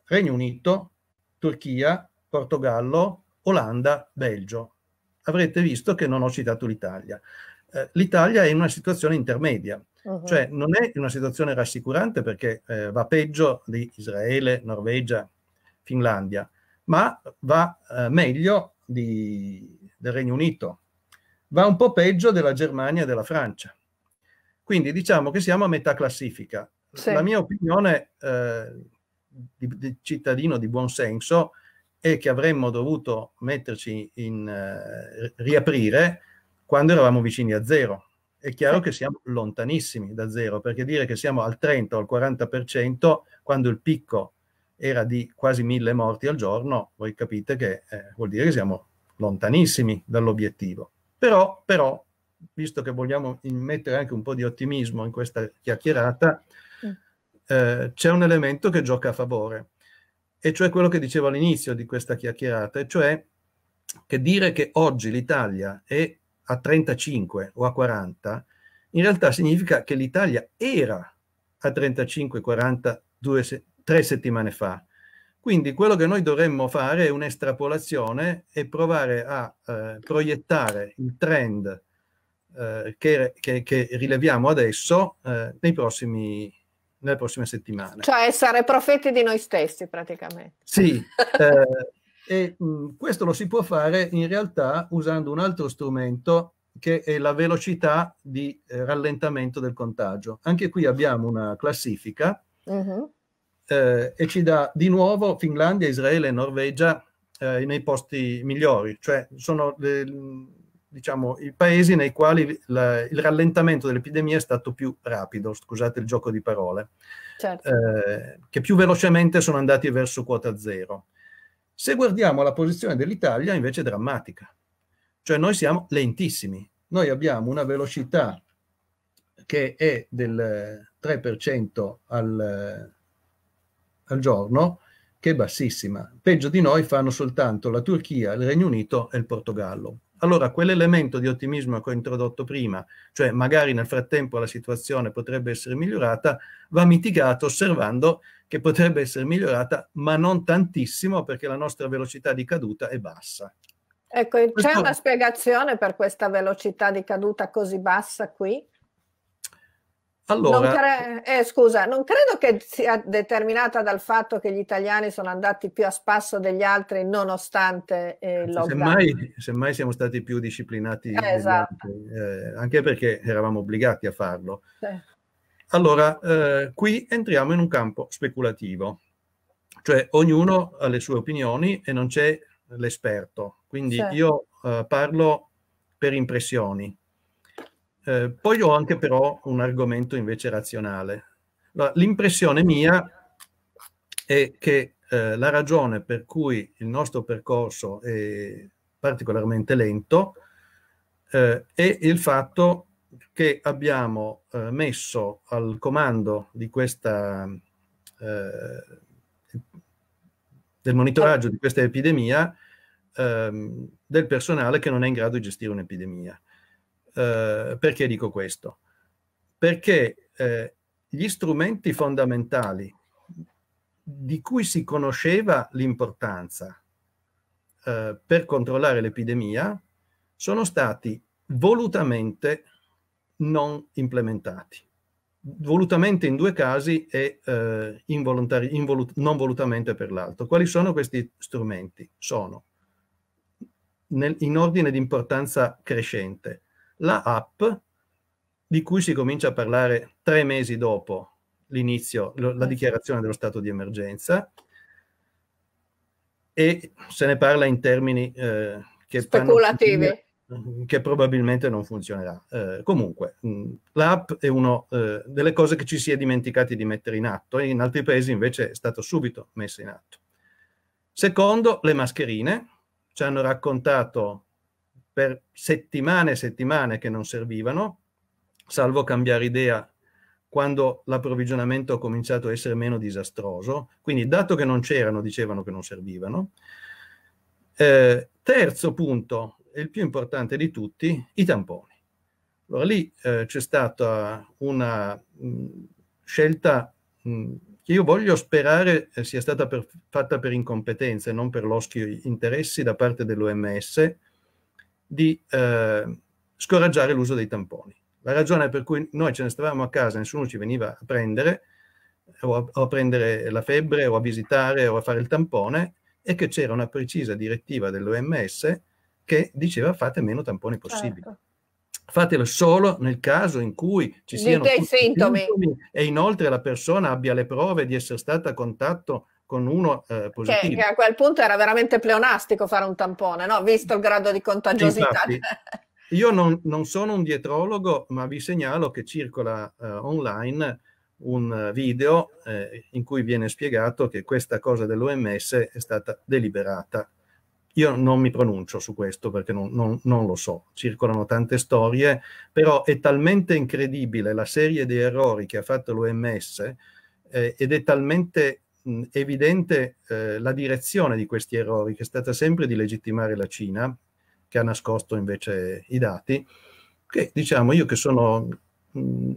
Regno Unito, Turchia, Portogallo, Olanda, Belgio. Avrete visto che non ho citato l'Italia. Eh, L'Italia è in una situazione intermedia, uh-huh. cioè non è una situazione rassicurante perché eh, va peggio di Israele, Norvegia, Finlandia, ma va eh, meglio di, del Regno Unito, va un po' peggio della Germania e della Francia. Quindi diciamo che siamo a metà classifica sì. la mia opinione eh, di, di, cittadino di buon senso è che avremmo dovuto metterci in eh, riaprire quando eravamo vicini a zero. È chiaro sì. che siamo lontanissimi da zero, perché dire che siamo al 30 o al 40% quando il picco era di quasi mille morti al giorno, voi capite che eh, vuol dire che siamo lontanissimi dall'obiettivo. Però, però, visto che vogliamo mettere anche un po' di ottimismo in questa chiacchierata, eh, c'è un elemento che gioca a favore, e cioè quello che dicevo all'inizio di questa chiacchierata, e cioè che dire che oggi l'Italia è a 35 o a 40, in realtà significa che l'Italia era a 35-40 se- tre settimane fa. Quindi quello che noi dovremmo fare è un'estrapolazione e provare a eh, proiettare il trend eh, che, che, che, rileviamo adesso eh, nei prossimi nelle prossime settimane. Cioè essere profeti di noi stessi praticamente. Sì, eh, e mh, mm, questo lo si può fare in realtà usando un altro strumento che è la velocità di eh, rallentamento del contagio. Anche qui abbiamo una classifica uh-huh. eh, e ci dà di nuovo Finlandia, Israele e Norvegia eh, nei posti migliori, cioè sono le, diciamo, i paesi nei quali la, il rallentamento dell'epidemia è stato più rapido, scusate il gioco di parole, certo. eh, che più velocemente sono andati verso quota zero. Se guardiamo la posizione dell'Italia invece è drammatica, cioè noi siamo lentissimi, noi abbiamo una velocità che è del 3% al, al giorno, che è bassissima. Peggio di noi fanno soltanto la Turchia, il Regno Unito e il Portogallo. Allora, quell'elemento di ottimismo che ho introdotto prima, cioè magari nel frattempo la situazione potrebbe essere migliorata, va mitigato osservando che potrebbe essere migliorata, ma non tantissimo perché la nostra velocità di caduta è bassa. Ecco, c'è una spiegazione per questa velocità di caduta così bassa qui? Allora, non cre- eh, scusa, non credo che sia determinata dal fatto che gli italiani sono andati più a spasso degli altri nonostante eh, il lockdown. Semmai, semmai siamo stati più disciplinati, eh, esatto. eh, anche perché eravamo obbligati a farlo. Sì. Allora, eh, qui entriamo in un campo speculativo, cioè ognuno ha le sue opinioni e non c'è l'esperto, quindi sì. io eh, parlo per impressioni. Eh, poi ho anche però un argomento invece razionale. l'impressione mia è che eh, la ragione per cui il nostro percorso è particolarmente lento eh, è il fatto che abbiamo eh, messo al comando di questa, eh, del monitoraggio di questa epidemia ehm, del personale che non è in grado di gestire un'epidemia. Eh, perché dico questo? Perché eh, gli strumenti fondamentali di cui si conosceva l'importanza eh, per controllare l'epidemia sono stati volutamente non implementati. Volutamente in due casi e eh, involu non volutamente per l'altro. Quali sono questi strumenti? Sono nel, in ordine di importanza crescente la app di cui si comincia a parlare tre mesi dopo l'inizio, la eh. dichiarazione dello stato di emergenza e se ne parla in termini eh, che speculativi che probabilmente non funzionerà. Eh, comunque, mm, l'app è una eh, delle cose che ci si è dimenticati di mettere in atto e in altri paesi invece è stato subito messo in atto. Secondo, le mascherine. Ci hanno raccontato per settimane e settimane che non servivano, salvo cambiare idea quando l'approvvigionamento ha cominciato a essere meno disastroso. Quindi, dato che non c'erano, dicevano che non servivano. Eh, terzo punto, e il più importante di tutti, i tamponi. Allora lì eh, c'è stata una mh, scelta mh, che io voglio sperare eh, sia stata per, fatta per incompetenza e non per loschi interessi da parte dell'OMS, di eh, scoraggiare l'uso dei tamponi. La ragione per cui noi ce ne stavamo a casa, nessuno ci veniva a prendere o a, o a prendere la febbre o a visitare o a fare il tampone è che c'era una precisa direttiva dell'OMS che diceva fate meno tamponi possibili. Certo. Fatelo solo nel caso in cui ci siano sintomi. sintomi e inoltre la persona abbia le prove di essere stata a contatto con uno eh, positivo. Che, che, a quel punto era veramente pleonastico fare un tampone, no? visto il grado di contagiosità. Infatti, io non, non, sono un dietrologo, ma vi segnalo che circola eh, online un eh, video eh, in cui viene spiegato che questa cosa dell'OMS è stata deliberata. Io non mi pronuncio su questo perché non, non, non, lo so, circolano tante storie, però è talmente incredibile la serie di errori che ha fatto l'OMS eh, ed è talmente mh, evidente eh, la direzione di questi errori, che è stata sempre di legittimare la Cina, che ha nascosto invece i dati, che diciamo io che sono mh,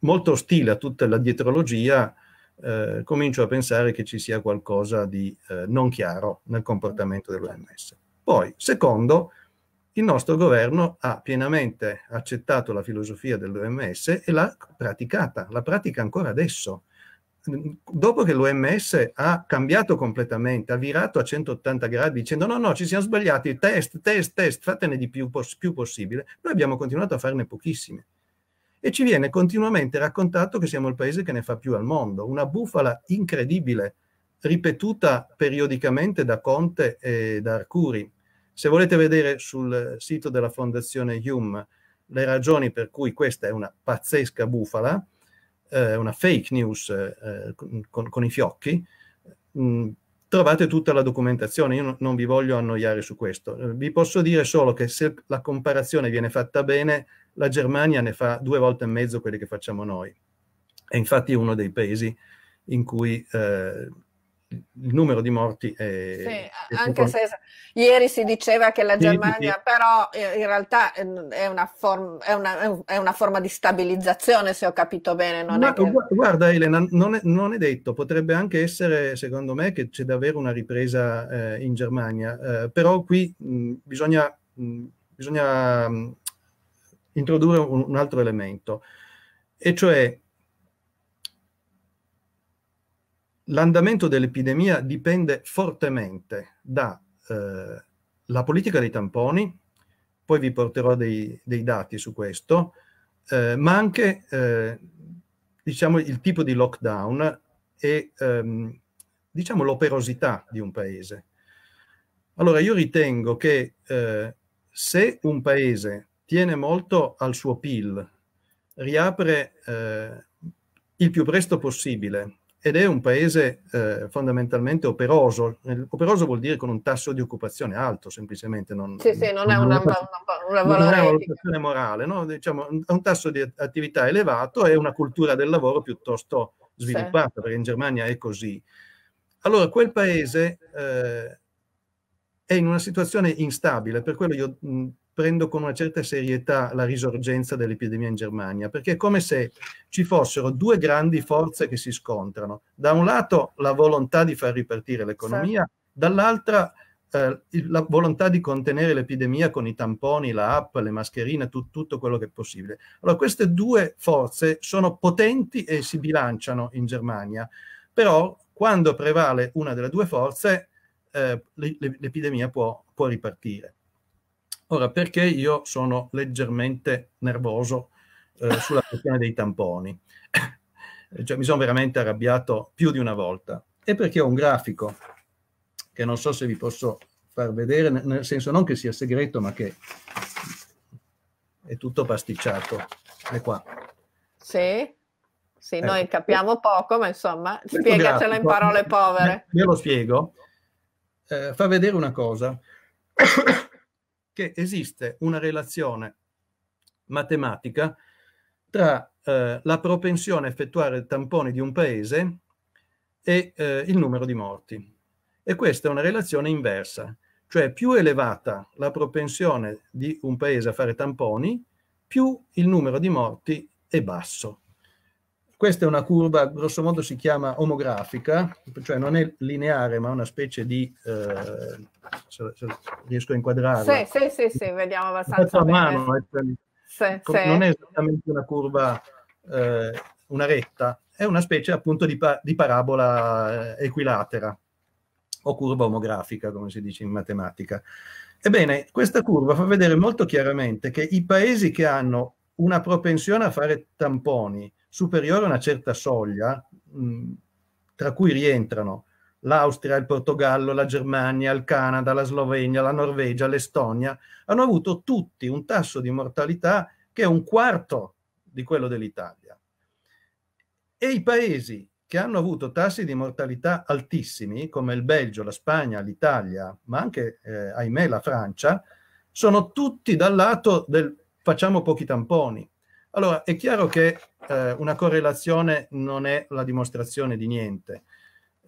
molto ostile a tutta la dietrologia, eh, comincio a pensare che ci sia qualcosa di eh, non chiaro nel comportamento dell'OMS. Poi, secondo, il nostro governo ha pienamente accettato la filosofia dell'OMS e l'ha praticata, la pratica ancora adesso dopo che l'OMS ha cambiato completamente, ha virato a 180 gradi dicendo no, no, ci siamo sbagliati, test, test, test, fatene di più, poss- più possibile, noi abbiamo continuato a farne pochissimi. E ci viene continuamente raccontato che siamo il paese che ne fa più al mondo, una bufala incredibile, ripetuta periodicamente da Conte e da Arcuri. Se volete vedere sul sito della Fondazione Hume le ragioni per cui questa è una pazzesca bufala, eh, una fake news eh, eh con, con, i fiocchi, mh, mm, trovate tutta la documentazione. Io non vi voglio annoiare su questo. Eh, vi posso dire solo che se la comparazione viene fatta bene, la Germania ne fa due volte e mezzo quelli che facciamo noi. È infatti uno dei paesi in cui eh, il numero di morti è... Sì, è anche se ieri si diceva che la Germania, sì, sì. però eh, in realtà eh, è una, form, è, una, è una, forma di stabilizzazione, se ho capito bene. Ma, che... Guarda Elena, non, non è, detto, potrebbe anche essere, secondo me, che c'è davvero una ripresa eh, in Germania, eh, però qui mh, bisogna, mh, bisogna mh, introdurre un, un altro elemento, e cioè l'andamento dell'epidemia dipende fortemente dalla eh, politica dei tamponi, poi vi porterò dei, dei dati su questo, eh, ma anche eh, diciamo, il tipo di lockdown e ehm, diciamo, l'operosità di un paese. Allora io ritengo che eh, se un paese tiene molto al suo PIL, riapre eh, il più presto possibile ed è un paese eh, fondamentalmente operoso. Operoso vuol dire con un tasso di occupazione alto, semplicemente. Non, sì, sì, non, non è una, una, una, non è una valutazione morale, no? diciamo, ha un tasso di attività elevato e una cultura del lavoro piuttosto sviluppata, sì. perché in Germania è così. Allora, quel paese eh, è in una situazione instabile, per quello io mh, prendo con una certa serietà la risorgenza dell'epidemia in Germania, perché è come se ci fossero due grandi forze che si scontrano. Da un lato la volontà di far ripartire l'economia, certo. dall'altra eh, la volontà di contenere l'epidemia con i tamponi, la app, le mascherine, tu, tutto quello che è possibile. Allora queste due forze sono potenti e si bilanciano in Germania, però quando prevale una delle due forze eh, l'epidemia può, può ripartire. Ora, perché io sono leggermente nervoso eh, sulla questione dei tamponi? Eh, cioè, mi sono veramente arrabbiato più di una volta. E perché ho un grafico che non so se vi posso far vedere, nel senso non che sia segreto, ma che è tutto pasticciato. È qua. Sì, sì noi eh. capiamo poco, ma insomma, spiegacelo in parole povere. Io lo spiego. Eh, fa vedere una cosa che esiste una relazione matematica tra eh, la propensione a effettuare tamponi di un paese e eh, il numero di morti. E questa è una relazione inversa, cioè più elevata la propensione di un paese a fare tamponi, più il numero di morti è basso. Questa è una curva, grosso modo si chiama omografica, cioè non è lineare, ma una specie di... Eh, se, se riesco a inquadrarla. Sì, sì, sì, sì vediamo abbastanza bene. mano, bene. Eh, cioè, sì, non è esattamente una curva, eh, una retta, è una specie appunto di, pa di parabola eh, equilatera o curva omografica, come si dice in matematica. Ebbene, questa curva fa vedere molto chiaramente che i paesi che hanno una propensione a fare tamponi superiore a una certa soglia, mh, mm, tra cui rientrano l'Austria, il Portogallo, la Germania, il Canada, la Slovenia, la Norvegia, l'Estonia, hanno avuto tutti un tasso di mortalità che è un quarto di quello dell'Italia. E i paesi che hanno avuto tassi di mortalità altissimi, come il Belgio, la Spagna, l'Italia, ma anche, eh, ahimè, la Francia, sono tutti dal lato del facciamo pochi tamponi. Allora, è chiaro che eh, una correlazione non è la dimostrazione di niente,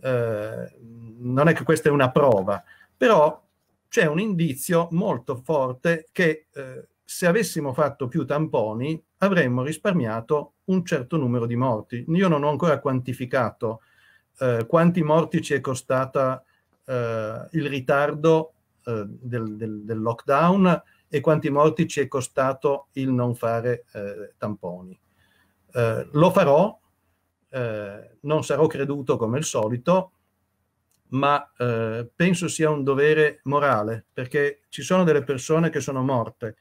eh, non è che questa è una prova, però c'è un indizio molto forte che eh, se avessimo fatto più tamponi avremmo risparmiato un certo numero di morti. Io non ho ancora quantificato eh, quanti morti ci è costata eh, il ritardo eh, del, del, del lockdown, e quanti morti ci è costato il non fare eh, tamponi. Eh, lo farò, eh, non sarò creduto come al solito, ma eh, penso sia un dovere morale, perché ci sono delle persone che sono morte,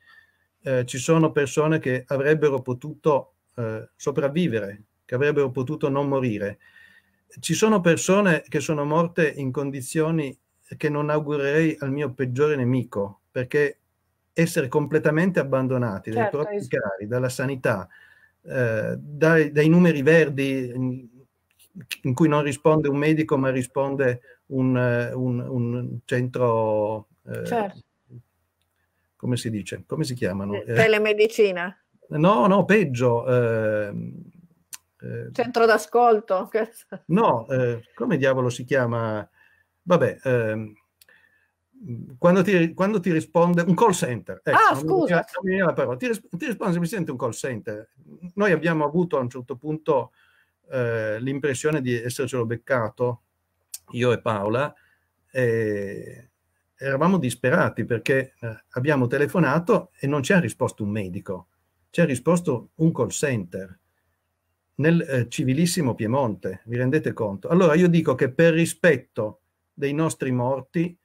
eh, ci sono persone che avrebbero potuto sopravvivere, che avrebbero potuto non morire. Ci sono persone che sono morte in condizioni che non augurerei al mio peggiore nemico, perché essere completamente abbandonati dai certo, propri esatto. cari, dalla sanità, eh, dai, dai, numeri verdi in, cui non risponde un medico ma risponde un, eh, un, un centro... Eh, certo. Come si dice? Come si chiamano? Eh, telemedicina. No, no, peggio. Ehm, eh, centro d'ascolto. No, eh, come diavolo si chiama? Vabbè eh, quando ti, quando ti, risponde un call center, ecco, ah, scusa. Parola, ti, risp- ti, risponde semplicemente un call center. Noi abbiamo avuto a un certo punto eh, l'impressione di essercelo beccato, io e Paola, e eravamo disperati perché eh, abbiamo telefonato e non ci ha risposto un medico, ci ha risposto un call center nel eh, civilissimo Piemonte, vi rendete conto? Allora io dico che per rispetto dei nostri morti,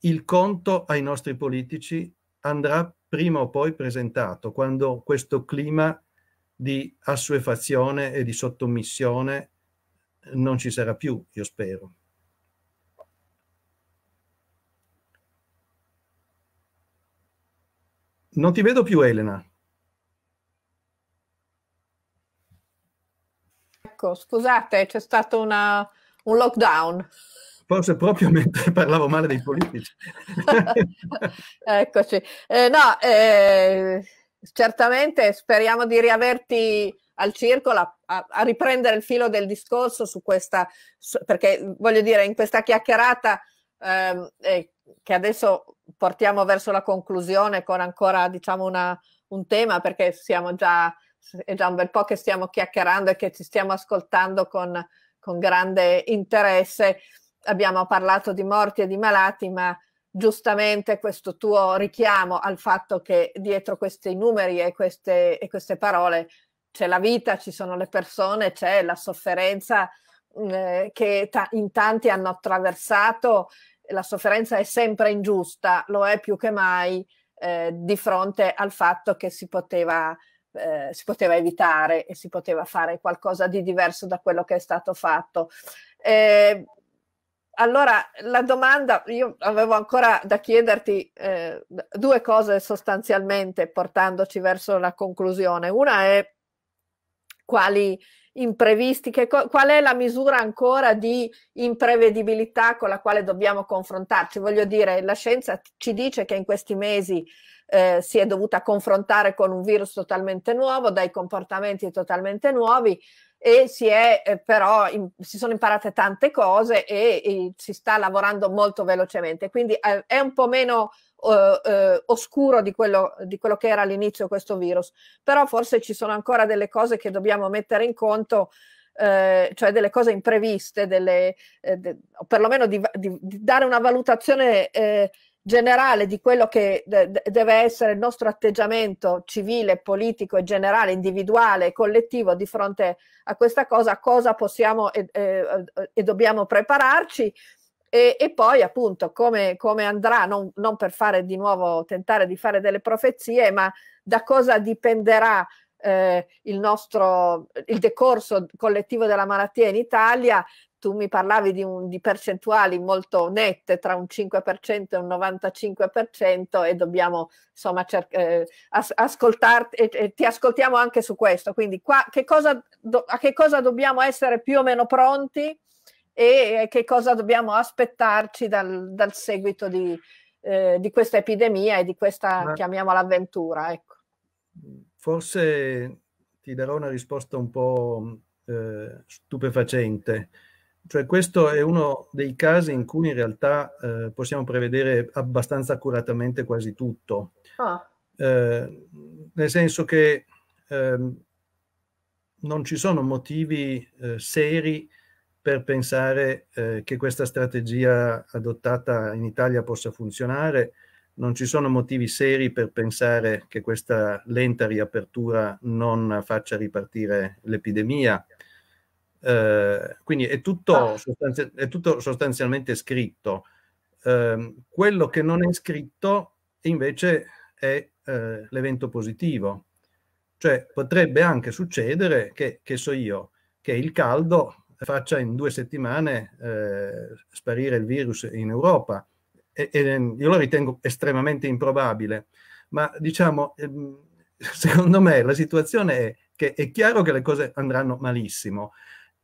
il conto ai nostri politici andrà prima o poi presentato quando questo clima di assuefazione e di sottomissione non ci sarà più, io spero. Non ti vedo più Elena. Ecco, scusate, c'è stato una, un lockdown. Forse proprio mentre parlavo male dei politici. Eccoci. Eh, no, eh, certamente speriamo di riaverti al circolo a, a, riprendere il filo del discorso su questa, su, perché voglio dire, in questa chiacchierata ehm, eh, che adesso portiamo verso la conclusione con ancora diciamo una, un tema, perché siamo già, è già un bel po' che stiamo chiacchierando e che ci stiamo ascoltando con, con grande interesse abbiamo parlato di morti e di malati, ma giustamente questo tuo richiamo al fatto che dietro questi numeri e queste, e queste parole c'è la vita, ci sono le persone, c'è la sofferenza mm, eh, che ta- in tanti hanno attraversato, la sofferenza è sempre ingiusta, lo è più che mai eh, di fronte al fatto che si poteva, eh, si poteva evitare e si poteva fare qualcosa di diverso da quello che è stato fatto. Eh, allora la domanda, io avevo ancora da chiederti eh, due cose sostanzialmente portandoci verso la conclusione. Una è quali imprevisti, che, qual è la misura ancora di imprevedibilità con la quale dobbiamo confrontarci? Voglio dire, la scienza ci dice che in questi mesi eh, si è dovuta confrontare con un virus totalmente nuovo, dai comportamenti totalmente nuovi, e si è eh, però in, si sono imparate tante cose e, e, si sta lavorando molto velocemente quindi eh, è un po' meno eh, eh, oscuro di quello, di quello, che era all'inizio questo virus però forse ci sono ancora delle cose che dobbiamo mettere in conto eh, cioè delle cose impreviste delle, de, o perlomeno di, di, di, dare una valutazione generale di quello che de- deve essere il nostro atteggiamento civile, politico e generale, individuale e collettivo di fronte a questa cosa, cosa possiamo e, e, e dobbiamo prepararci. E, e, poi appunto come, come andrà, non, non, per fare di nuovo, tentare di fare delle profezie, ma da cosa dipenderà eh, il nostro il decorso collettivo della malattia in Italia tu mi parlavi di, un, di, percentuali molto nette tra un 5% e un 95% e dobbiamo insomma cer- eh, as- ascoltarti e, e, ti ascoltiamo anche su questo. Quindi qua che cosa do- a che cosa dobbiamo essere più o meno pronti e, e che cosa dobbiamo aspettarci dal, dal seguito di, eh, di, questa epidemia e di questa, Ma chiamiamola, avventura. Ecco. Forse ti darò una risposta un po' eh, stupefacente cioè questo è uno dei casi in cui in realtà eh, possiamo prevedere abbastanza accuratamente quasi tutto. Ah. Eh, nel senso che eh, non ci sono motivi eh, seri per pensare eh, che questa strategia adottata in Italia possa funzionare, non ci sono motivi seri per pensare che questa lenta riapertura non faccia ripartire l'epidemia. Ehm, quindi è tutto, ah. sostanzi- è tutto, sostanzialmente scritto. Eh, quello che non è scritto invece è eh, l'evento positivo. Cioè potrebbe anche succedere che, che so io, che il caldo faccia in due settimane eh, sparire il virus in Europa. E, e, ehm, io lo ritengo estremamente improbabile, ma diciamo, ehm, secondo me la situazione è che è chiaro che le cose andranno malissimo,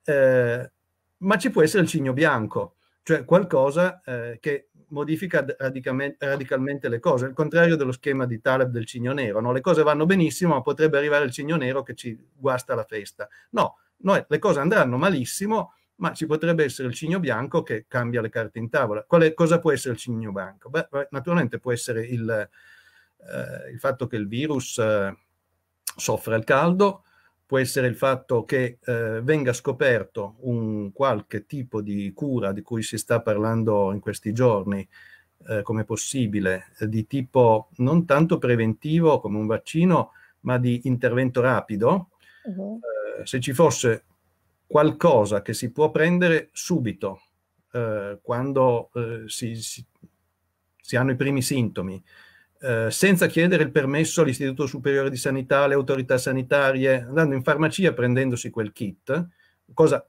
eh, ma ci può essere il cigno bianco, cioè qualcosa eh, che modifica radicalmente le cose, il contrario dello schema di Taleb del cigno nero, no? le cose vanno benissimo ma potrebbe arrivare il cigno nero che ci guasta la festa, no, noi, le cose andranno malissimo ma ci potrebbe essere il cigno bianco che cambia le carte in tavola. Quale, cosa può essere il cigno bianco? Beh, naturalmente può essere il, eh, il fatto che il virus eh, soffra il caldo, può essere il fatto che eh, venga scoperto un qualche tipo di cura di cui si sta parlando in questi giorni eh, come possibile, eh, di tipo non tanto preventivo come un vaccino, ma di intervento rapido. Uh-huh. Eh, se ci fosse qualcosa che si può prendere subito, eh, quando eh, si, si, si hanno i primi sintomi, eh, senza chiedere il permesso all'Istituto Superiore di Sanità, alle autorità sanitarie, andando in farmacia prendendosi quel kit, cosa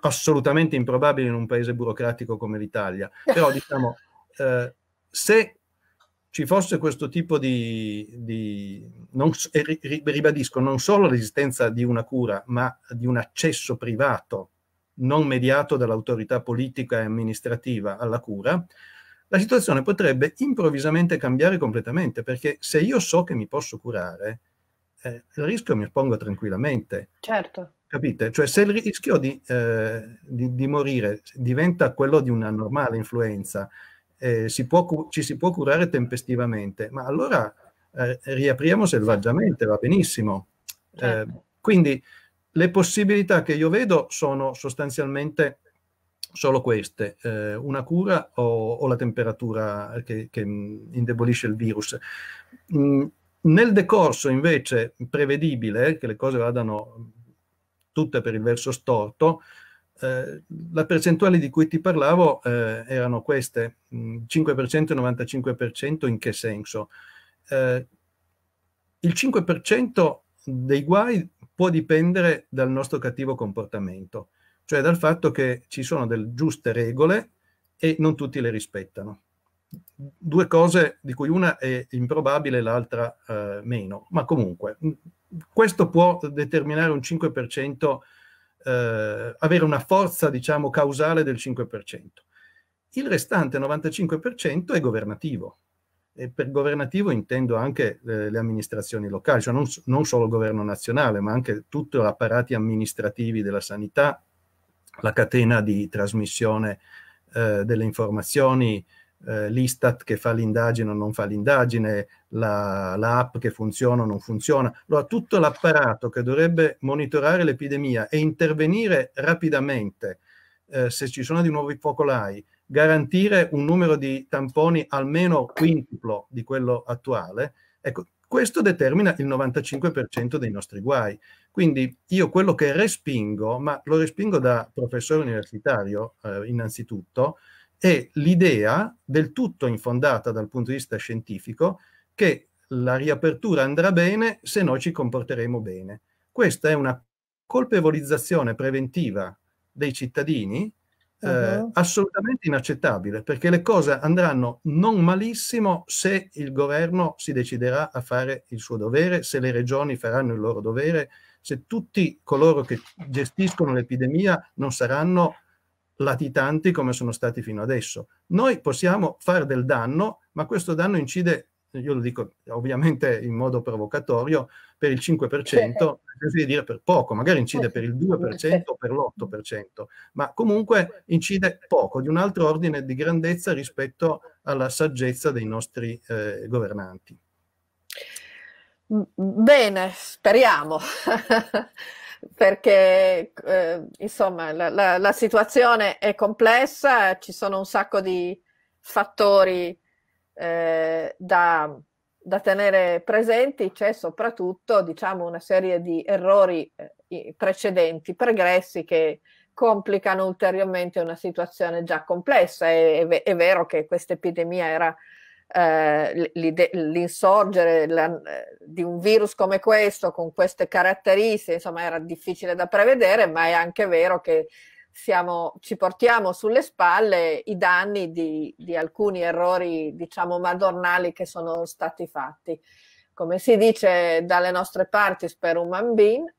assolutamente improbabile in un paese burocratico come l'Italia. Però diciamo, eh, se ci fosse questo tipo di, di non, ribadisco, non solo l'esistenza di una cura, ma di un accesso privato non mediato dall'autorità politica e amministrativa alla cura, la situazione potrebbe improvvisamente cambiare completamente, perché se io so che mi posso curare, eh, il rischio mi espongo tranquillamente. Certo. Capite? Cioè se il rischio di, eh, di, di morire diventa quello di una normale influenza, eh, si può, ci si può curare tempestivamente, ma allora eh, riapriamo selvaggiamente, va benissimo. Certo. Eh, quindi le possibilità che io vedo sono sostanzialmente solo queste, eh, una cura o, o la temperatura che, che, indebolisce il virus. Mm, nel decorso invece prevedibile, che le cose vadano tutte per il verso storto, eh, la percentuale di cui ti parlavo eh, erano queste, 5% mm, e 95% in che senso? Eh, il 5% dei guai può dipendere dal nostro cattivo comportamento cioè dal fatto che ci sono delle giuste regole e non tutti le rispettano. Due cose di cui una è improbabile, l'altra eh, meno, ma comunque mm, questo può determinare un 5%, eh, avere una forza diciamo causale del 5%. Il restante 95% è governativo, e per governativo intendo anche eh, le amministrazioni locali, cioè non, non, solo il governo nazionale, ma anche tutti gli apparati amministrativi della sanità, la catena di trasmissione eh, delle informazioni, eh, l'Istat che fa l'indagine o non fa l'indagine, l'app la che funziona o non funziona, allora tutto l'apparato che dovrebbe monitorare l'epidemia e intervenire rapidamente eh, se ci sono di nuovi focolai, garantire un numero di tamponi almeno quintuplo di quello attuale, ecco, questo determina il 95% dei nostri guai. Quindi io quello che respingo, ma lo respingo da professore universitario eh, innanzitutto, è l'idea del tutto infondata dal punto di vista scientifico che la riapertura andrà bene se noi ci comporteremo bene. Questa è una colpevolizzazione preventiva dei cittadini uh assolutamente inaccettabile, perché le cose andranno non malissimo se il governo si deciderà a fare il suo dovere, se le regioni faranno il loro dovere, se tutti coloro che gestiscono l'epidemia non saranno latitanti come sono stati fino adesso. Noi possiamo fare del danno, ma questo danno incide io lo dico ovviamente in modo provocatorio, per il 5%, di dire per poco, magari incide per il 2% o per l'8%, ma comunque incide poco, di un altro ordine di grandezza rispetto alla saggezza dei nostri eh, governanti. Bene, speriamo. perché eh, insomma la, la, la situazione è complessa, ci sono un sacco di fattori eh, da, da, tenere presenti c'è soprattutto diciamo, una serie di errori eh, precedenti, pregressi che complicano ulteriormente una situazione già complessa. È, è, è vero che questa epidemia era eh, l'insorgere la, eh, di un virus come questo, con queste caratteristiche, insomma, era difficile da prevedere, ma è anche vero che siamo, ci portiamo sulle spalle i danni di, di, alcuni errori, diciamo, madornali che sono stati fatti. Come si dice dalle nostre parti, spero un bambino.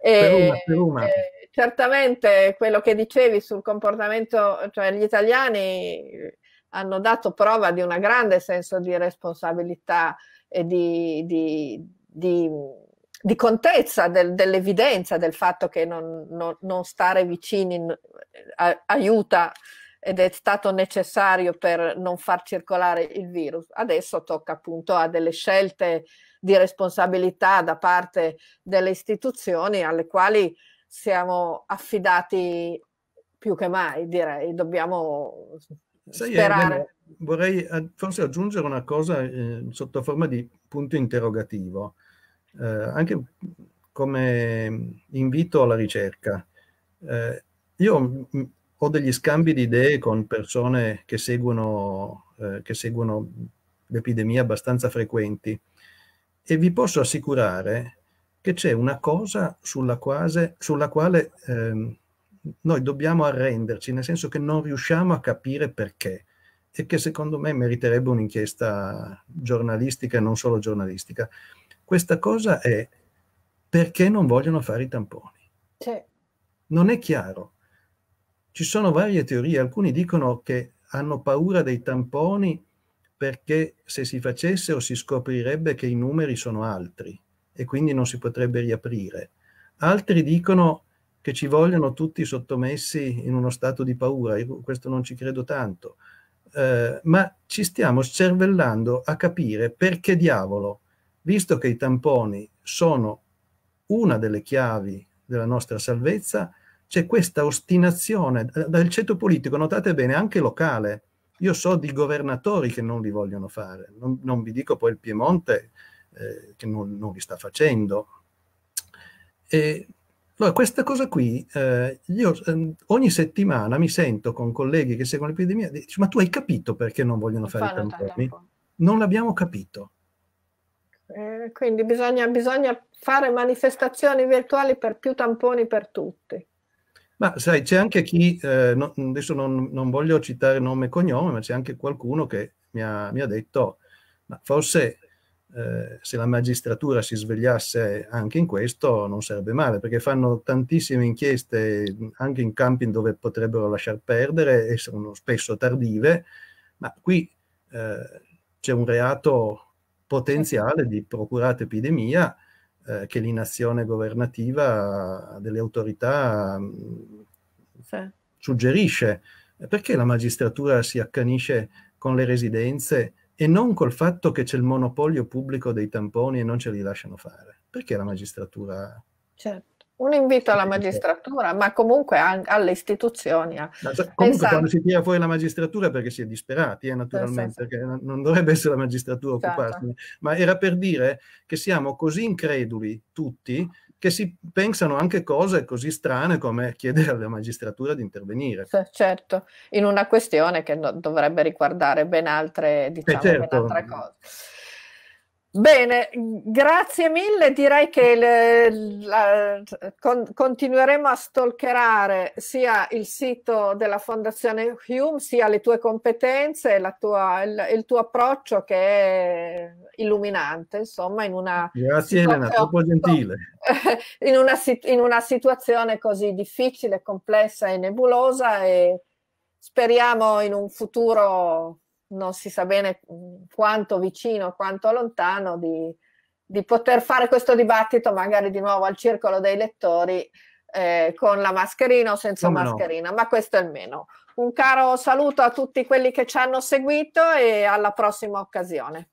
e, per una, per una. certamente quello che dicevi sul comportamento, cioè gli italiani hanno dato prova di un grande senso di responsabilità e di, di, di di contezza del, dell'evidenza del fatto che non, non, non stare vicini a, aiuta ed è stato necessario per non far circolare il virus. Adesso tocca appunto a delle scelte di responsabilità da parte delle istituzioni alle quali siamo affidati più che mai, direi. Dobbiamo Sai, sperare. Elena, vorrei forse aggiungere una cosa eh, sotto forma di punto interrogativo eh, anche come invito alla ricerca. Eh, io mm, ho degli scambi di idee con persone che seguono, eh, che seguono l'epidemia abbastanza frequenti e vi posso assicurare che c'è una cosa sulla, quase, sulla quale eh, noi dobbiamo arrenderci, nel senso che non riusciamo a capire perché e che secondo me meriterebbe un'inchiesta giornalistica e non solo giornalistica. Questa cosa è perché non vogliono fare i tamponi. Sì. Non è chiaro. Ci sono varie teorie, alcuni dicono che hanno paura dei tamponi perché se si facessero si scoprirebbe che i numeri sono altri e quindi non si potrebbe riaprire. Altri dicono che ci vogliono tutti sottomessi in uno stato di paura, io questo non ci credo tanto, eh, ma ci stiamo cervellando a capire perché diavolo visto che i tamponi sono una delle chiavi della nostra salvezza, c'è questa ostinazione dal ceto politico, notate bene, anche locale. Io so di governatori che non li vogliono fare, non, non vi dico poi il Piemonte eh, che non, non, li sta facendo. E, allora, questa cosa qui, eh, io eh, ogni settimana mi sento con colleghi che seguono l'epidemia, e dice, ma tu hai capito perché non vogliono fare i tamponi? Non l'abbiamo capito eh, quindi bisogna, bisogna fare manifestazioni virtuali per più tamponi per tutti. Ma sai, c'è anche chi, eh, no, adesso non, non, voglio citare nome e cognome, ma c'è anche qualcuno che mi ha, mi ha detto, ma forse eh, se la magistratura si svegliasse anche in questo non sarebbe male, perché fanno tantissime inchieste anche in campi dove potrebbero lasciar perdere e sono spesso tardive, ma qui eh, c'è un reato potenziale certo. di procurata epidemia eh, che l'inazione governativa delle autorità mm, sì. suggerisce. Perché la magistratura si accanisce con le residenze e non col fatto che c'è il monopolio pubblico dei tamponi e non ce li lasciano fare? Perché la magistratura certo un invito alla magistratura, ma comunque anche alle istituzioni. A comunque pensare... quando si tira fuori la magistratura perché si è disperati, eh, naturalmente, perché non dovrebbe essere la magistratura a certo. occuparsene, ma era per dire che siamo così increduli tutti che si pensano anche cose così strane come chiedere alla magistratura di intervenire. Certo, in una questione che dovrebbe riguardare ben altre, diciamo, eh certo. ben altre cose. Bene, grazie mille. Direi che le, la, con, continueremo a stalkerare sia il sito della Fondazione Hume, sia le tue competenze e tua, il, il, tuo approccio che è illuminante, insomma, in una, grazie, Elena, in una, in una situazione così difficile, complessa e nebulosa e speriamo in un futuro non si sa bene mm, quanto vicino, quanto lontano, di, di poter fare questo dibattito magari di nuovo al circolo dei lettori eh, con la mascherina o senza Come mascherina, no. ma questo è il meno. Un caro saluto a tutti quelli che ci hanno seguito e alla prossima occasione.